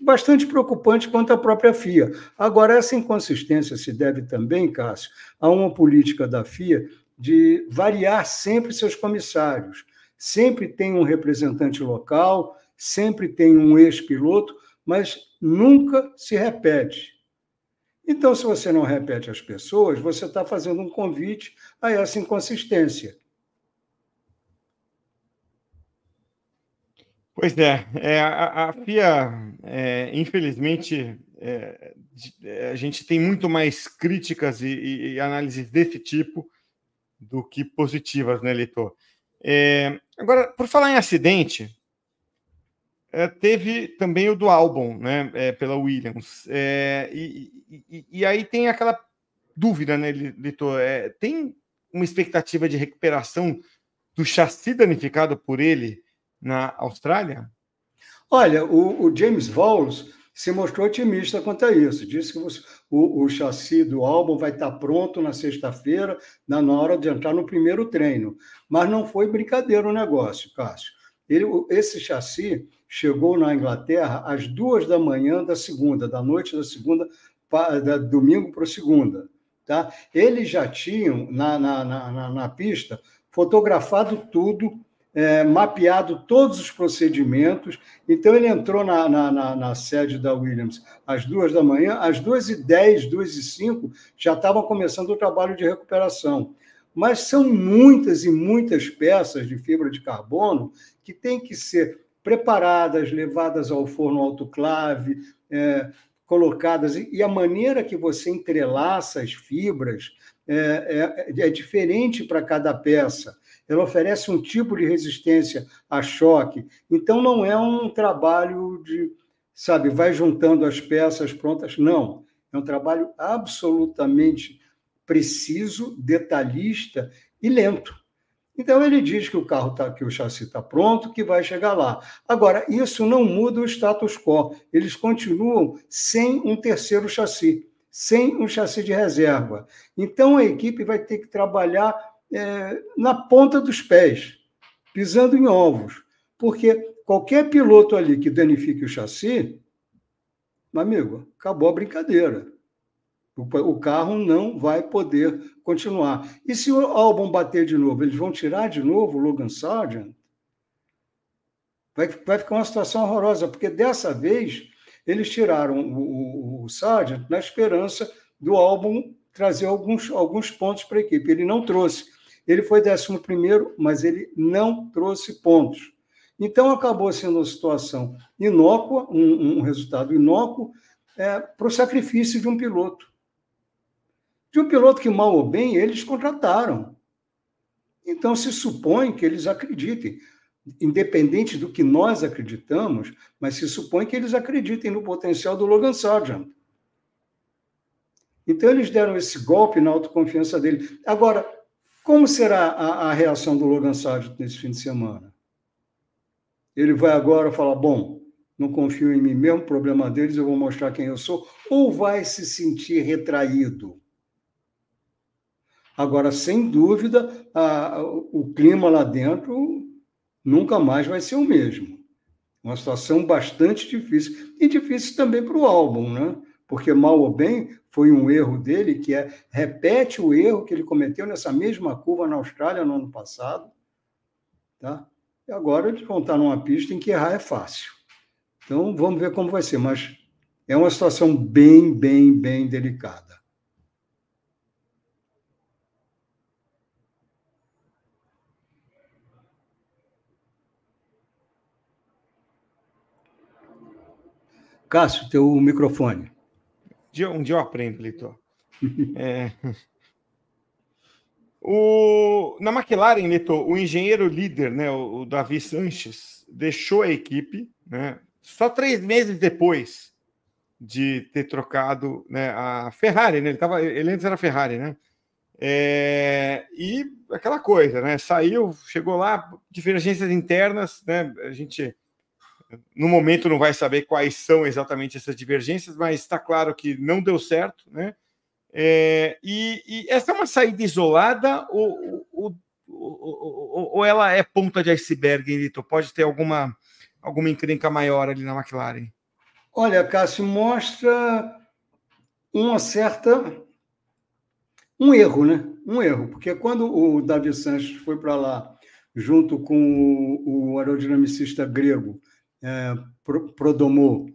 bastante preocupante quanto à própria FIA. Agora, essa inconsistência se deve também, Cássio, a uma política da FIA de variar sempre seus comissários. Sempre tem um representante local, sempre tem um ex-piloto mas nunca se repete. Então, se você não repete as pessoas, você está fazendo um convite a essa inconsistência. Pois é, é a, a, FIA, é, infelizmente, é, é a gente tem muito mais críticas e, e, e, análises desse tipo do que positivas, né, Leitor? É, agora, por falar em acidente, é, teve também o do álbum, né, é, pela Williams. É, e, e, e, aí tem aquela dúvida, né, Litor? É, tem uma expectativa de recuperação do chassi danificado por ele na Austrália? Olha, o, o James Vowles se mostrou otimista quanto a isso. Disse que o, o chassi do álbum vai estar pronto na sexta-feira, na hora de entrar no primeiro treino. Mas não foi brincadeira o negócio, Cássio. Ele, esse chassi chegou na Inglaterra às duas da manhã da segunda, da noite da segunda, da domingo para segunda. Tá? Eles já tinham na, na, na, na pista fotografado tudo, é, mapeado todos os procedimentos. Então ele entrou na, na, na, na, sede da Williams às duas da manhã, às duas e dez, duas e cinco, já estavam começando o trabalho de recuperação. Mas são muitas e muitas peças de fibra de carbono que tem que ser preparadas, levadas ao forno autoclave, é, colocadas. E a maneira que você entrelaça as fibras é, é, é diferente para cada peça. Ela oferece um tipo de resistência a choque. Então, não é um trabalho de, sabe, vai juntando as peças prontas. Não. É um trabalho absolutamente preciso, detalhista e lento. Então ele diz que o carro está que o chassi está pronto, que vai chegar lá. Agora, isso não muda o status quo. Eles continuam sem um terceiro chassi, sem um chassi de reserva. Então a equipe vai ter que trabalhar é, na ponta dos pés, pisando em ovos, porque qualquer piloto ali que danifique o chassi, meu amigo, acabou a brincadeira. O carro não vai poder continuar. E se o álbum bater de novo, eles vão tirar de novo o Logan Sargent? Vai, vai ficar uma situação horrorosa, porque dessa vez eles tiraram o, o, o Sargent na esperança do álbum trazer alguns, alguns pontos para a equipe. Ele não trouxe. Ele foi décimo primeiro, mas ele não trouxe pontos. Então acabou sendo uma situação inócua, um, um resultado inócuo é, para o sacrifício de um piloto de um piloto que, mal ou bem, eles contrataram. Então, se supõe que eles acreditem, independente do que nós acreditamos, mas se supõe que eles acreditem no potencial do Logan Sargent. Então, eles deram esse golpe na autoconfiança dele. Agora, como será a, a reação do Logan Sargent nesse fim de semana? Ele vai agora falar: bom, não confio em mim mesmo, problema deles, eu vou mostrar quem eu sou, ou vai se sentir retraído? Agora, sem dúvida, a, o clima lá dentro nunca mais vai ser o mesmo. Uma situação bastante difícil. E difícil também para o álbum, né? Porque, mal ou bem, foi um erro dele, que é repete o erro que ele cometeu nessa mesma curva na Austrália no ano passado. Tá? E agora eles vão estar numa pista em que errar é fácil. Então, vamos ver como vai ser. Mas é uma situação bem, bem, bem delicada. Cássio, teu microfone. Um dia, um dia eu aprendo, Litor. é... O, na McLaren, Litor, o engenheiro líder, né, o, o, Davi Sanches, deixou a equipe né, só três meses depois de ter trocado né, a Ferrari. Né, ele, tava, ele antes era Ferrari, né? É, e aquela coisa, né? Saiu, chegou lá, divergências internas, né? A gente no momento não vai saber quais são exatamente essas divergências, mas está claro que não deu certo, né? É, e, e, essa é uma saída isolada ou, ou, ou, ou, ela é ponta de iceberg, litor? Pode ter alguma, alguma encrenca maior ali na McLaren? Olha, Cássio, mostra uma certa. um erro, né? Um erro, porque quando o Davi Sanches foi para lá junto com o, o aerodinamicista grego é, Prodomo,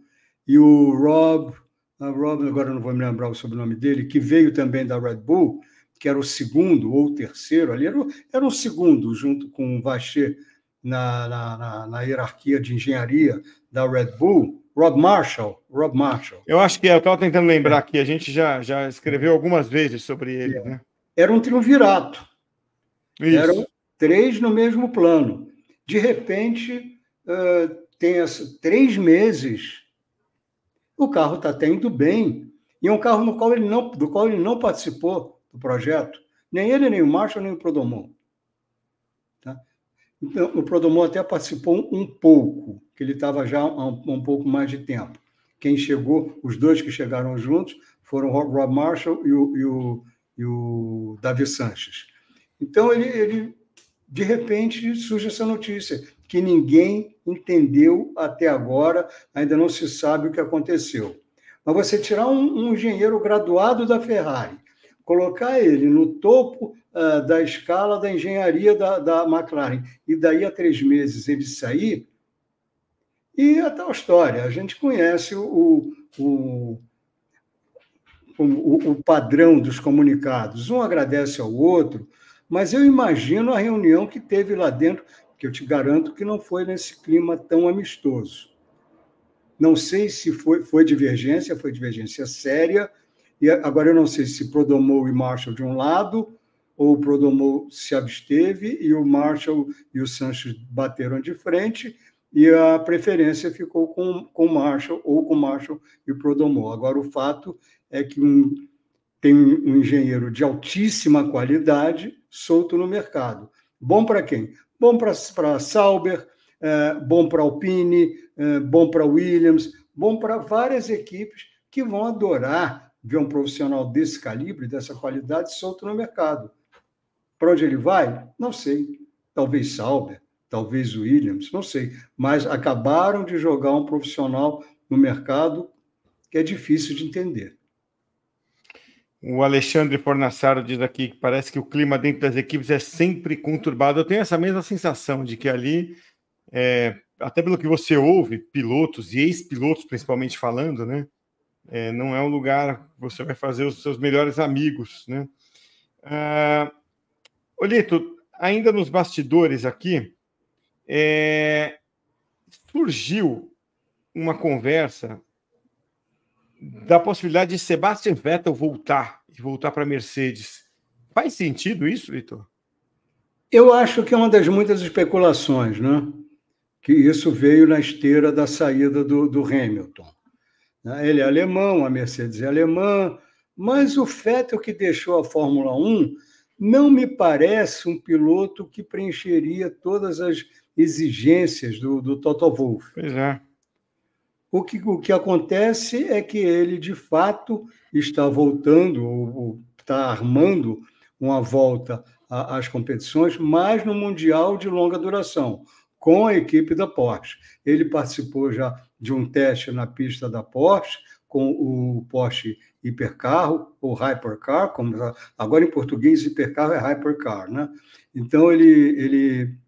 e o Rob, Rob, agora não vou me lembrar o sobrenome dele, que veio também da Red Bull, que era o segundo ou o terceiro ali, era o, era o segundo, junto com o Vacher na, na, na, na hierarquia de engenharia da Red Bull, Rob Marshall. Rob Marshall. Eu acho que é, eu estava tentando lembrar é. aqui, a gente já, já escreveu algumas vezes sobre ele. É. Né? Era um triunvirato. Isso. Eram três no mesmo plano. De repente, uh, tenso, três meses, o carro está tendo bem. E é um carro no qual ele não, do qual ele não participou do projeto. Nem ele, nem o Marshall, nem o Prodomon. Tá? Então, o Prodomon até participou um, pouco, que ele estava já há um, um, pouco mais de tempo. Quem chegou, os dois que chegaram juntos, foram o Rob Marshall e o, e o, e o Davi Sanches. Então, ele, ele de repente, surge essa notícia que ninguém entendeu até agora, ainda não se sabe o que aconteceu. Mas você tirar um, um engenheiro graduado da Ferrari, colocar ele no topo uh, da escala da engenharia da, da McLaren, e daí a três meses ele sair, e a tal história. A gente conhece o, o, o, o padrão dos comunicados. Um agradece ao outro, mas eu imagino a reunião que teve lá dentro que eu te garanto que não foi nesse clima tão amistoso. Não sei se foi, foi divergência, foi divergência séria, e agora eu não sei se Prodomou e Marshall de um lado, ou o Prodomou se absteve e o Marshall e o Sancho bateram de frente, e a preferência ficou com, com Marshall ou com Marshall e Prodomou. Agora, o fato é que um, tem um engenheiro de altíssima qualidade solto no mercado. Bom para quem? bom para Sauber, uh, bom para Alpine, uh, bom para Williams, bom para várias equipes que vão adorar ver um profissional desse calibre, dessa qualidade, solto no mercado. Para onde ele vai? Não sei. Talvez Sauber, talvez Williams, não sei. Mas acabaram de jogar um profissional no mercado que é difícil de entender. O Alexandre Fornassaro diz aqui que parece que o clima dentro das equipes é sempre conturbado. Eu tenho essa mesma sensação de que ali, é, até pelo que você ouve, pilotos e ex-pilotos principalmente falando, né? É, não é um lugar que você vai fazer os seus melhores amigos, né? Ah, Olito, ainda nos bastidores aqui, é, surgiu uma conversa da possibilidade de Sebastian Vettel voltar e voltar para a Mercedes. Faz sentido isso, Vitor? Eu acho que é uma das muitas especulações, né? Que isso veio na esteira da saída do, do Hamilton. Ele é alemão, a Mercedes é alemã, mas o Vettel que deixou a Fórmula 1 não me parece um piloto que preencheria todas as exigências do, do Toto Wolff. Pois é. O que, o que acontece é que ele, de fato, está voltando, ou, está armando uma volta às competições, mas no Mundial de longa duração, com a equipe da Porsche. Ele participou já de um teste na pista da Porsche, com o Porsche hipercarro, ou hypercar, como agora em português hipercarro é hypercar, né? Então ele, ele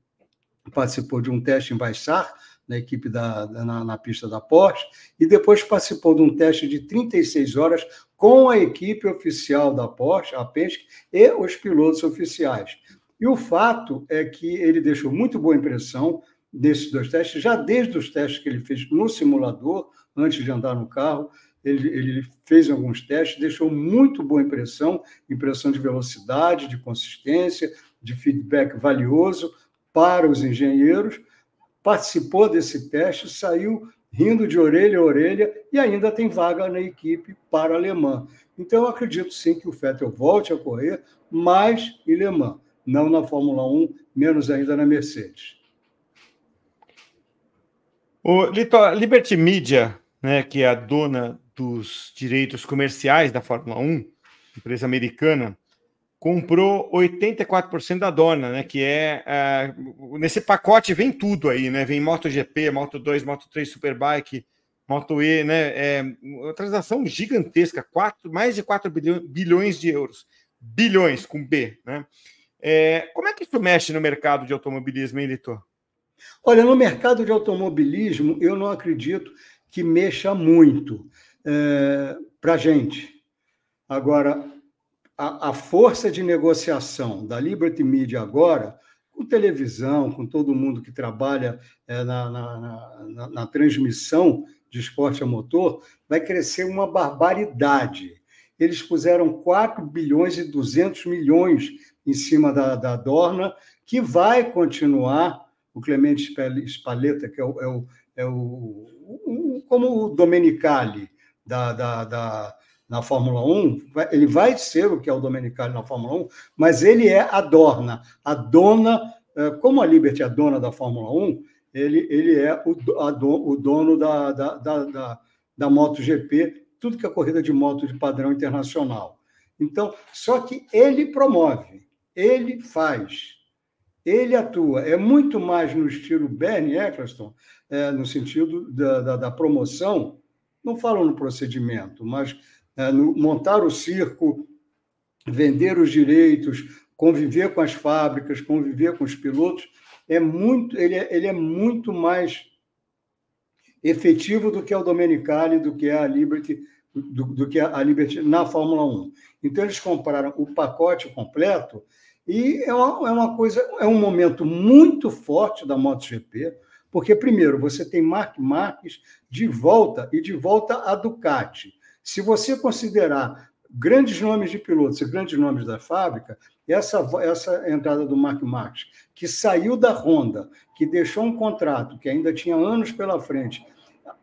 participou de um teste em Baixar, na equipe da, na, na, pista da Porsche, e depois participou de um teste de 36 horas com a equipe oficial da Porsche, a Penske, e os pilotos oficiais. E o fato é que ele deixou muito boa impressão desses dois testes, já desde os testes que ele fez no simulador, antes de andar no carro, ele, ele fez alguns testes, deixou muito boa impressão, impressão de velocidade, de consistência, de feedback valioso para os engenheiros, participou desse teste, saiu rindo de orelha a orelha e ainda tem vaga na equipe para alemã. Então, eu acredito sim que o Vettel volte a correr, mas em Le Mans, não na Fórmula 1, menos ainda na Mercedes. O Liberty Media, né, que é a dona dos direitos comerciais da Fórmula 1, empresa americana, comprou 84% da dona, né? Que é uh, nesse pacote vem tudo aí, né? Vem MotoGP, Moto 2, Moto 3, Superbike, Moto E, né? É uma transação gigantesca, quatro, mais de 4 bilhões de euros. Bilhões com B, né? É, como é que isso mexe no mercado de automobilismo, hein, Litor? Olha, no mercado de automobilismo, eu não acredito que mexa muito é, para gente. Agora, a, a força de negociação da Liberty Media agora com televisão, com todo mundo que trabalha é, na, na, na, na, transmissão de esporte a motor, vai crescer uma barbaridade. Eles puseram 4 bilhões e 200 milhões em cima da, da Dorna, que vai continuar. O Clemente Spaleta, que é o, é o, é o, o como o Domenicali da, da, da, na Fórmula 1, ele vai ser o que é o Domenicali na Fórmula 1, mas ele é a dona, a dona, é, como a Liberty é a dona da Fórmula 1, ele, ele é o, do o dono da, da, da, da, da MotoGP, tudo que é corrida de moto de padrão internacional. Então, só que ele promove, ele faz, ele atua. É muito mais no estilo Bernie Eccleston, é, no sentido da, da, da promoção, não falo no procedimento, mas né, montar o circo, vender os direitos, conviver com as fábricas, conviver com os pilotos, é muito, ele, é, ele é muito mais efetivo do que é o Domenicali, do que é a Liberty, do, do que a Liberty na Fórmula 1. Então eles compraram o pacote completo e é uma, é uma coisa, é um momento muito forte da MotoGP, porque primeiro você tem Mark Marques de volta e de volta a Ducati. Se você considerar grandes nomes de pilotos e grandes nomes da fábrica, essa, essa entrada do Mark Marx, que saiu da Honda, que deixou um contrato que ainda tinha anos pela frente,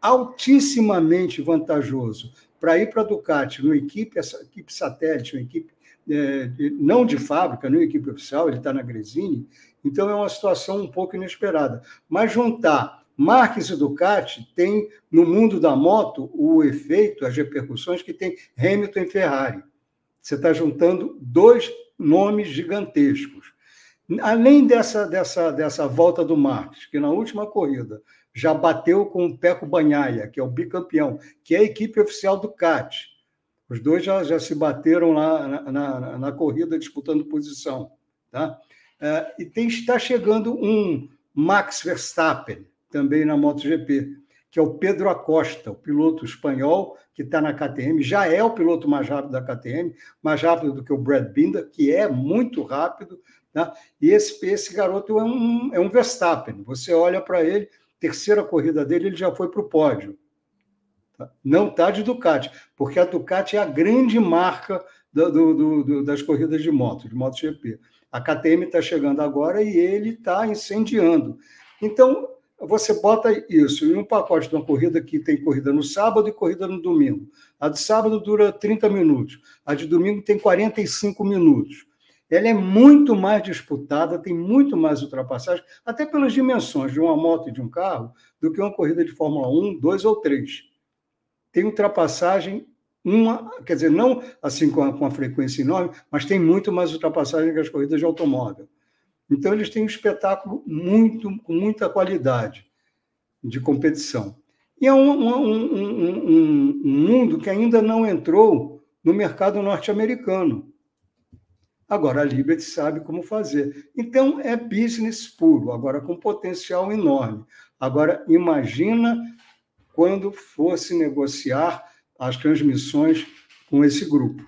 altissimamente vantajoso, para ir para a Ducati, numa equipe, essa equipe satélite, uma equipe é, não de fábrica, não é equipe oficial, ele está na Gresini, então é uma situação um pouco inesperada. Mas juntar Marques e Ducati têm, no mundo da moto, o efeito, as repercussões que tem Hamilton e Ferrari. Você está juntando dois nomes gigantescos. Além dessa, dessa, dessa volta do Marques, que na última corrida já bateu com o Peco Banhaia, que é o bicampeão, que é a equipe oficial do Ducati. Os dois já, já se bateram lá na, na, na corrida, disputando posição. Tá? É, e tem, está chegando um Max Verstappen, também na MotoGP, que é o Pedro Acosta, o piloto espanhol que está na KTM, já é o piloto mais rápido da KTM, mais rápido do que o Brad Binder, que é muito rápido, né? e esse, esse garoto é um, é um Verstappen. Você olha para ele, terceira corrida dele, ele já foi para o pódio. Tá? Não está de Ducati, porque a Ducati é a grande marca do, do, do, das corridas de moto, de MotoGP. A KTM está chegando agora e ele está incendiando. Então, você bota isso em um pacote de uma corrida que tem corrida no sábado e corrida no domingo. A de sábado dura 30 minutos, a de domingo tem 45 minutos. Ela é muito mais disputada, tem muito mais ultrapassagem, até pelas dimensões de uma moto e de um carro, do que uma corrida de Fórmula 1, 2 ou 3. Tem ultrapassagem uma, quer dizer, não assim com a, com a frequência enorme, mas tem muito mais ultrapassagem que as corridas de automóvel. Então, eles têm um espetáculo muito, com muita qualidade de competição. E é um, um, um, um mundo que ainda não entrou no mercado norte-americano. Agora, a Liberty sabe como fazer. Então, é business puro, agora com potencial enorme. Agora, imagina quando fosse negociar as transmissões com esse grupo.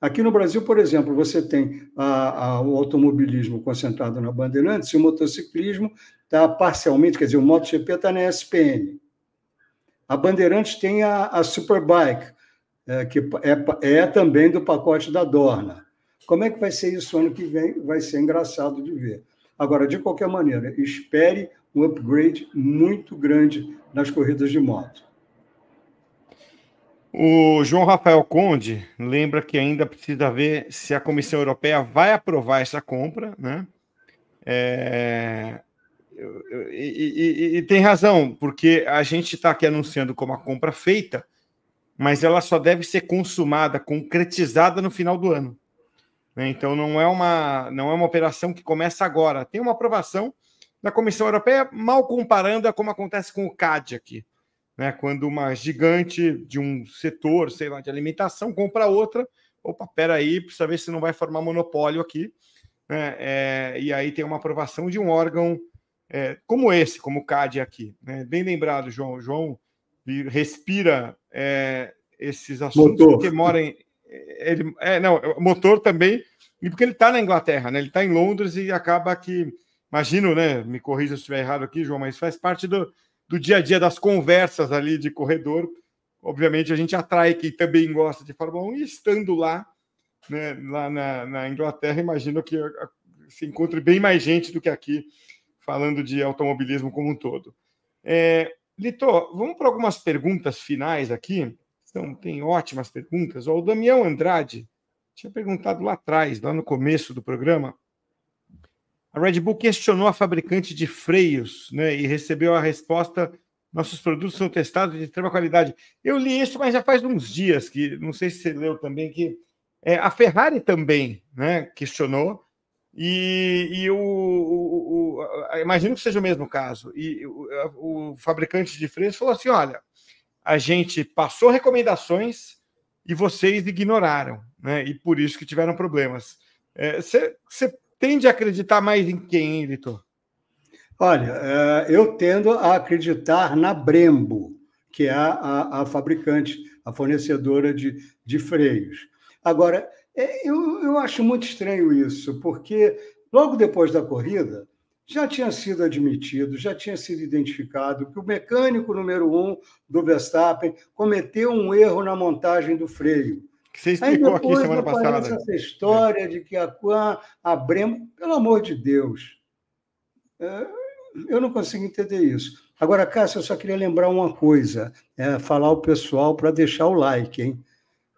Aqui no Brasil, por exemplo, você tem a, a, o automobilismo concentrado na Bandeirantes e o motociclismo está parcialmente, quer dizer, o MotoGP está na SPN. A Bandeirantes tem a, a Superbike, é, que é, é também do pacote da Dorna. Como é que vai ser isso ano que vem? Vai ser engraçado de ver. Agora, de qualquer maneira, espere um upgrade muito grande nas corridas de moto. O João Rafael Conde lembra que ainda precisa ver se a Comissão Europeia vai aprovar essa compra, né? É... E, e, e, tem razão, porque a gente está aqui anunciando como a compra feita, mas ela só deve ser consumada, concretizada no final do ano. Né? Então não é uma não é uma operação que começa agora. Tem uma aprovação da Comissão Europeia, mal comparando a como acontece com o CAD aqui. Né? Quando uma gigante de um setor, sei lá, de alimentação, compra outra, opa, peraí, precisa ver se não vai formar monopólio aqui. Né? É, e aí tem uma aprovação de um órgão é, como esse, como o CAD aqui. Né? Bem lembrado, João. João respira é, esses assuntos motor. porque mora em. Ele, é, não, é, motor também, e porque ele está na Inglaterra, né? ele está em Londres e acaba que. Imagino, né? Me corrija se estiver errado aqui, João, mas faz parte do, do dia a dia, das conversas ali de corredor, obviamente a gente atrai quem também gosta de Fórmula 1 e estando lá, né, lá na, na Inglaterra, imagino que ah, se encontre bem mais gente do que aqui falando de automobilismo como um todo. É, vamos para algumas perguntas finais aqui. Então, tem ótimas perguntas. O Damião Andrade tinha perguntado lá atrás, lá no começo do programa, a Red Bull questionou a fabricante de freios né, e recebeu a resposta: nossos produtos são testados de extrema qualidade. Eu li isso, mas já faz uns dias que não sei se você leu também que é, a Ferrari também né, questionou e, e o, o, o, imagino que seja o mesmo caso. E o, fabricante de freios falou assim: olha, a gente passou recomendações e vocês ignoraram, né? E por isso que tiveram problemas. Você é, tende a acreditar mais em quem, hein, Litor? Olha, é, eu tendo a acreditar na Brembo, que é a, a, a fabricante, a fornecedora de, de freios. Agora, é, eu, eu acho muito estranho isso, porque logo depois da corrida, já tinha sido admitido, já tinha sido identificado que o mecânico número um do Verstappen cometeu um erro na montagem do freio. Que você explicou aqui semana passada. Essa história é. de que a Quan, a pelo amor de Deus. É, eu não consigo entender isso. Agora, Cássio, eu só queria lembrar uma coisa, é, falar ao pessoal para deixar o like, hein?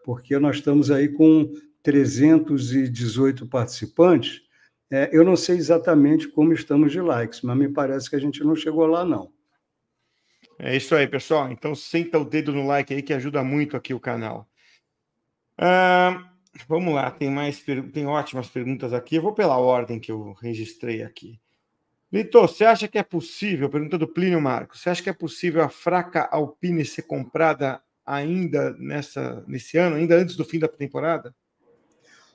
Porque nós estamos aí com 318 participantes. É, eu não sei exatamente como estamos de likes, mas me parece que a gente não chegou lá, não. É isso aí, pessoal. Então, senta o dedo no like aí que ajuda muito aqui o canal vamos lá, tem mais tem ótimas perguntas aqui. Eu vou pela ordem que eu registrei aqui. Litor, você acha que é possível, pergunta do Plínio Marcos, você acha que é possível a fraca Alpine ser comprada ainda nessa, nesse ano, ainda antes do fim da temporada?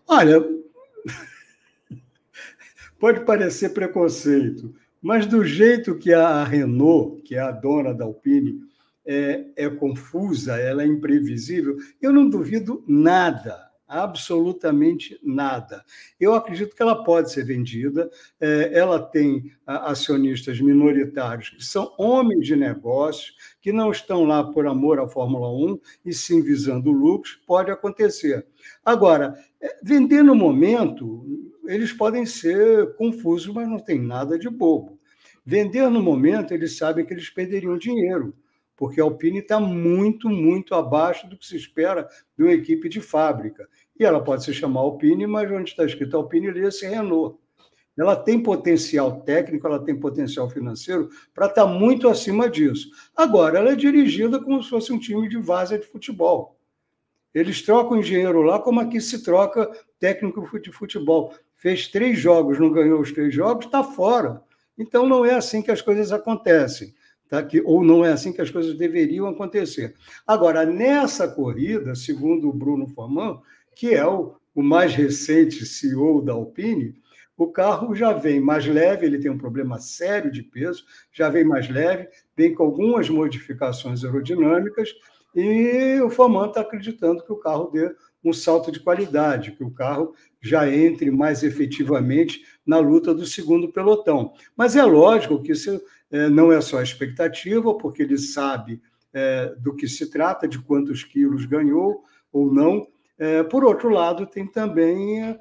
Olha, pode parecer preconceito, mas do jeito que a Renault, que é a dona da Alpine, é, é confusa, ela é imprevisível. Eu não duvido nada absolutamente nada. Eu acredito que ela pode ser vendida, é, ela tem acionistas minoritários que são homens de negócios, que não estão lá por amor à Fórmula 1 e sim visando lucros, pode acontecer. Agora, é, vender no momento, eles podem ser confusos, mas não tem nada de bobo. Vender no momento, eles sabem que eles perderiam dinheiro porque a Alpine está muito, muito abaixo do que se espera de uma equipe de fábrica. E ela pode se chamar Alpine, mas onde está escrito Alpine, lê-se Renault. Ela tem potencial técnico, ela tem potencial financeiro para estar tá muito acima disso. Agora, ela é dirigida como se fosse um time de vaza de futebol. Eles trocam engenheiro lá como aqui se troca técnico de futebol. Fez três jogos, não ganhou os três jogos, está fora. Então não é assim que as coisas acontecem tá? que, ou não é assim que as coisas deveriam acontecer. Agora, nessa corrida, segundo o Bruno Formão, que é o, o mais recente CEO da Alpine, o carro já vem mais leve, ele tem um problema sério de peso, já vem mais leve, vem com algumas modificações aerodinâmicas, e o Forman está acreditando que o carro dê um salto de qualidade, que o carro já entre mais efetivamente na luta do segundo pelotão. Mas é lógico que isso é, não é só expectativa, porque ele sabe é, do que se trata, de quantos quilos ganhou ou não. É, por outro lado, tem também a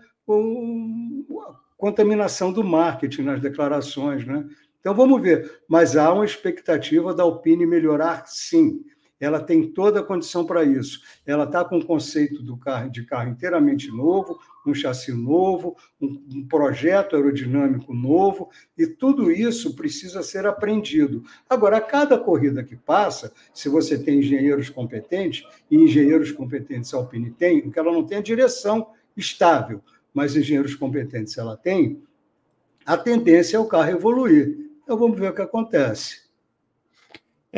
contaminação do marketing nas declarações, né? Então vamos ver, mas há uma expectativa da Alpine melhorar, sim ela tem toda a condição para isso. Ela está com o conceito do carro, de carro inteiramente novo, um chassi novo, um, um, projeto aerodinâmico novo, e tudo isso precisa ser aprendido. Agora, a cada corrida que passa, se você tem engenheiros competentes, e engenheiros competentes a Alpine tem, porque ela não tem a é direção estável, mas engenheiros competentes ela tem, a tendência é o carro evoluir. Então, vamos ver o que acontece.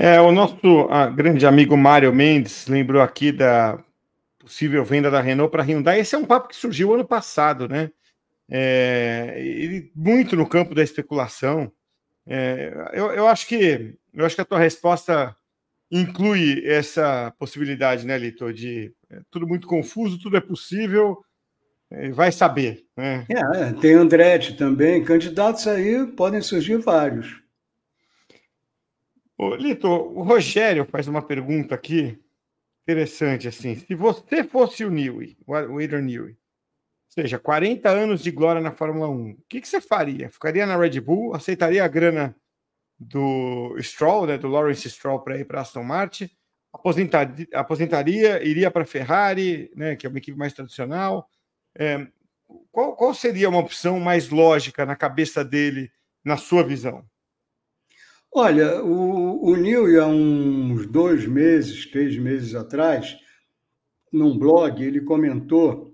É, o nosso ah, grande amigo Mário Mendes lembrou aqui da possível venda da Renault para Hyundai. Esse é um papo que surgiu ano passado, né? É, ele muito no campo da especulação. É, eu, eu acho que eu acho que a tua resposta inclui essa possibilidade, né, Litor? De é tudo muito confuso, tudo é possível, é, vai saber. Né? É, é, tem Andretti também, candidatos aí podem surgir vários. Ô, Lito, o Rogério faz uma pergunta aqui interessante assim. Se você fosse o Newey, o Adrian Newey, ou seja, 40 anos de glória na Fórmula 1, o que, que você faria? Ficaria na Red Bull? Aceitaria a grana do Stroll, né, do Lawrence Stroll para ir para Aston Martin? Aposentaria, aposentaria iria para a Ferrari, né, que é uma equipe mais tradicional? É, qual, qual seria uma opção mais lógica na cabeça dele, na sua visão? Olha, o, o Neil, há uns dois meses, três meses atrás, num blog, ele comentou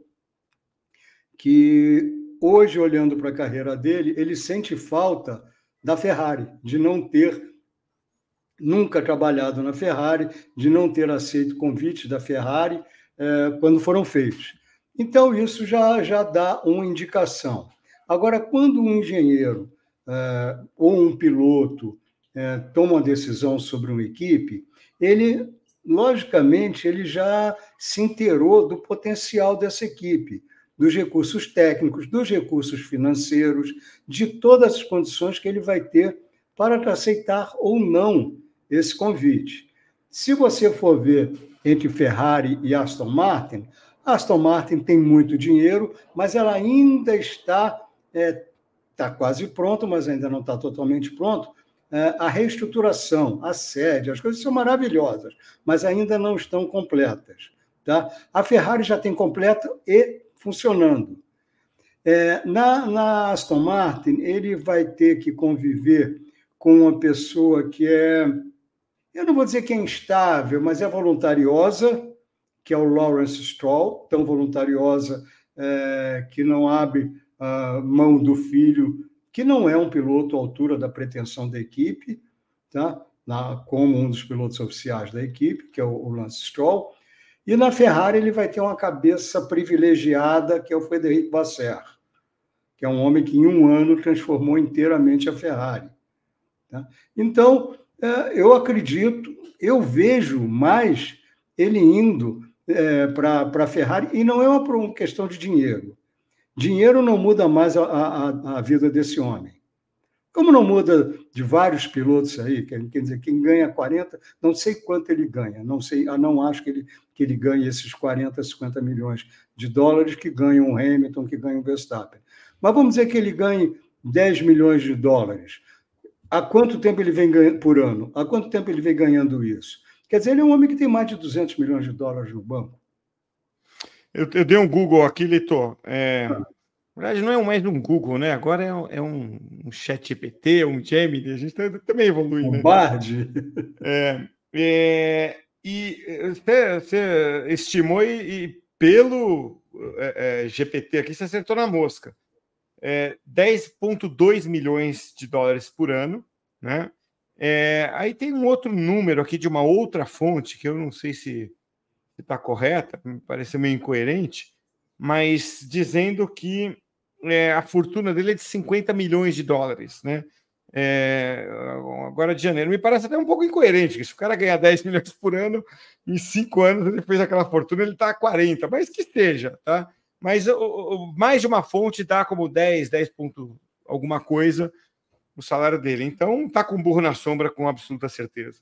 que hoje, olhando para a carreira dele, ele sente falta da Ferrari, de não ter nunca trabalhado na Ferrari, de não ter aceito convite da Ferrari eh, quando foram feitos. Então, isso já, já dá uma indicação. Agora, quando um engenheiro eh, ou um piloto é, toma uma decisão sobre uma equipe, ele, logicamente, ele já se inteirou do potencial dessa equipe, dos recursos técnicos, dos recursos financeiros, de todas as condições que ele vai ter para aceitar ou não esse convite. Se você for ver entre Ferrari e Aston Martin, Aston Martin tem muito dinheiro, mas ela ainda está, está é, tá quase pronta, mas ainda não está totalmente pronto, é, a reestruturação, a sede, as coisas são maravilhosas, mas ainda não estão completas. Tá? A Ferrari já tem completa e funcionando. É, na, na, Aston Martin, ele vai ter que conviver com uma pessoa que é, eu não vou dizer que é instável, mas é voluntariosa, que é o Lawrence Stroll, tão voluntariosa é, que não abre a mão do filho que não é um piloto à altura da pretensão da equipe, tá? Na, como um dos pilotos oficiais da equipe, que é o, o Lance Stroll. E na Ferrari ele vai ter uma cabeça privilegiada, que é o Frederico Vasser, que é um homem que em um ano transformou inteiramente a Ferrari. Tá? Então, é, eu acredito, eu vejo mais ele indo é, para a Ferrari, e não é uma questão de dinheiro. Dinheiro não muda mais a, a, a vida desse homem. Como não muda de vários pilotos aí, quer dizer, quem ganha 40, não sei quanto ele ganha, não sei, ah, não acho que ele, que ele ganhe esses 40, 50 milhões de dólares que ganha um Hamilton, que ganha um Verstappen. Mas vamos dizer que ele ganhe 10 milhões de dólares. Há quanto tempo ele vem ganhando por ano? Há quanto tempo ele vem ganhando isso? Quer dizer, ele é um homem que tem mais de 200 milhões de dólares no banco. Eu, eu dei um Google aqui, Litor. É, ah. na verdade, não é mais um Google, né? Agora é, um, é um chat GPT, um Gemini. A gente tá, também evolui, um né? Bard. É, é, e eh, você, você estimou e, e pelo é, eh, eh, GPT aqui, você acertou na mosca. É, 10,2 milhões de dólares por ano, né? É, aí tem um outro número aqui de uma outra fonte que eu não sei se se está correta, me pareceu meio incoerente, mas dizendo que é, a fortuna dele é de 50 milhões de dólares, né? É, agora de janeiro. Me parece até um pouco incoerente, que se o cara ganhar 10 milhões por ano, em 5 anos ele fez aquela fortuna, ele está a 40, mas que esteja, tá? Mas o, o, mais de uma fonte dá como 10, 10 ponto alguma coisa o salário dele. Então, tá com burro na sombra com absoluta certeza.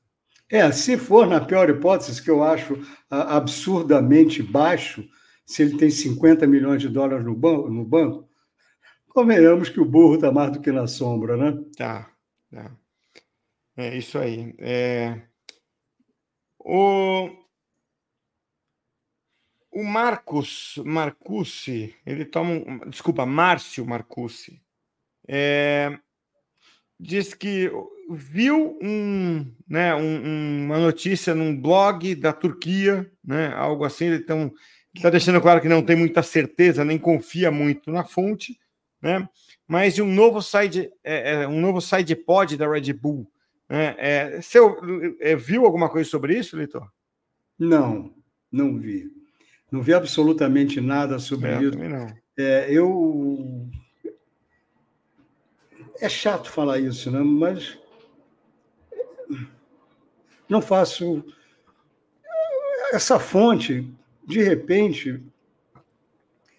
É, se for, na pior hipótese, que eu acho absurdamente baixo, se ele tem 50 milhões de dólares no banco, no banco convenhamos que o burro está mais do que na sombra, né? Tá, tá. É isso aí. É... O... o Marcos Marcucci, ele toma um... Desculpa, Márcio Marcucci. É... Diz que viu um, né, um, uma notícia num blog da Turquia, né, algo assim, então está deixando claro que não tem muita certeza, nem confia muito na fonte, né, mas de um novo side, é, é, um novo side pod da Red Bull. Né, é, você é, viu alguma coisa sobre isso, Litor? Não, não vi. Não vi absolutamente nada sobre é, isso. É, eu é chato falar isso, né? mas não faço. Essa fonte, de repente,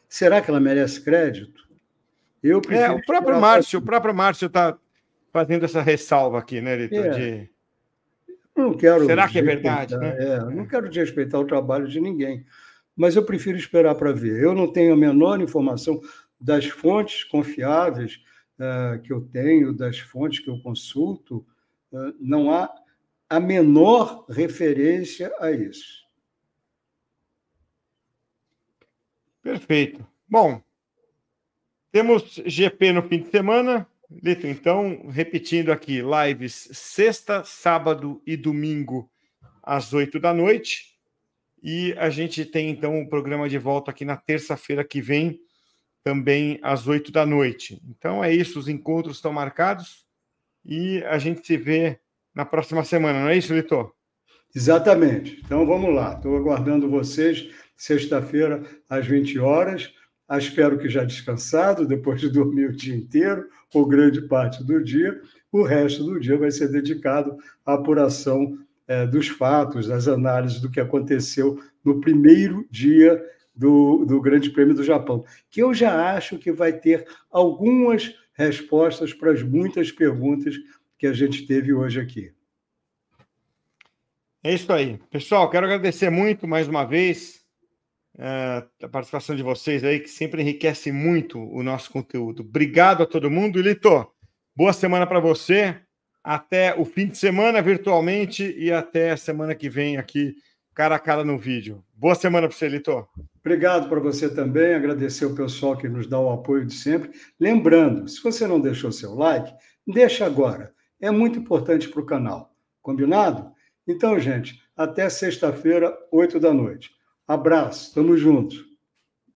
será que ela merece crédito? Eu é, o próprio Márcio, o próprio Márcio está fazendo essa ressalva aqui, né, Litor? É. De... Não quero. Será que é verdade? Né? É, não quero desrespeitar o trabalho de ninguém, mas eu prefiro esperar para ver. Eu não tenho a menor informação das fontes confiáveis uh, que eu tenho, das fontes que eu consulto. Uh, não há a menor referência a isso. Perfeito. Bom, temos GP no fim de semana. Lito, então, repetindo aqui, lives sexta, sábado e domingo às oito da noite. E a gente tem, então, o um programa de volta aqui na terça-feira que vem, também às oito da noite. Então é isso, os encontros estão marcados e a gente se vê na próxima semana, não é isso, Litor? Exatamente. Então vamos lá. Estou aguardando vocês sexta-feira às 20 horas. Ah, espero que já descansado, depois de dormir o dia inteiro, ou grande parte do dia. O resto do dia vai ser dedicado à apuração é, dos fatos, às análises do que aconteceu no primeiro dia do, do Grande Prêmio do Japão, que eu já acho que vai ter algumas respostas para as muitas perguntas que a gente teve hoje aqui. É isso aí. Pessoal, quero agradecer muito mais uma vez é, a participação de vocês aí, que sempre enriquece muito o nosso conteúdo. Obrigado a todo mundo. E Lito, boa semana para você. Até o fim de semana virtualmente e até a semana que vem aqui, cara a cara no vídeo. Boa semana para você, Lito. Obrigado para você também. Agradecer o pessoal que nos dá o apoio de sempre. Lembrando, se você não deixou seu like, deixa agora é muito importante para o canal. Combinado? Então, gente, até sexta-feira, 8 da noite. Abraço, tamo junto.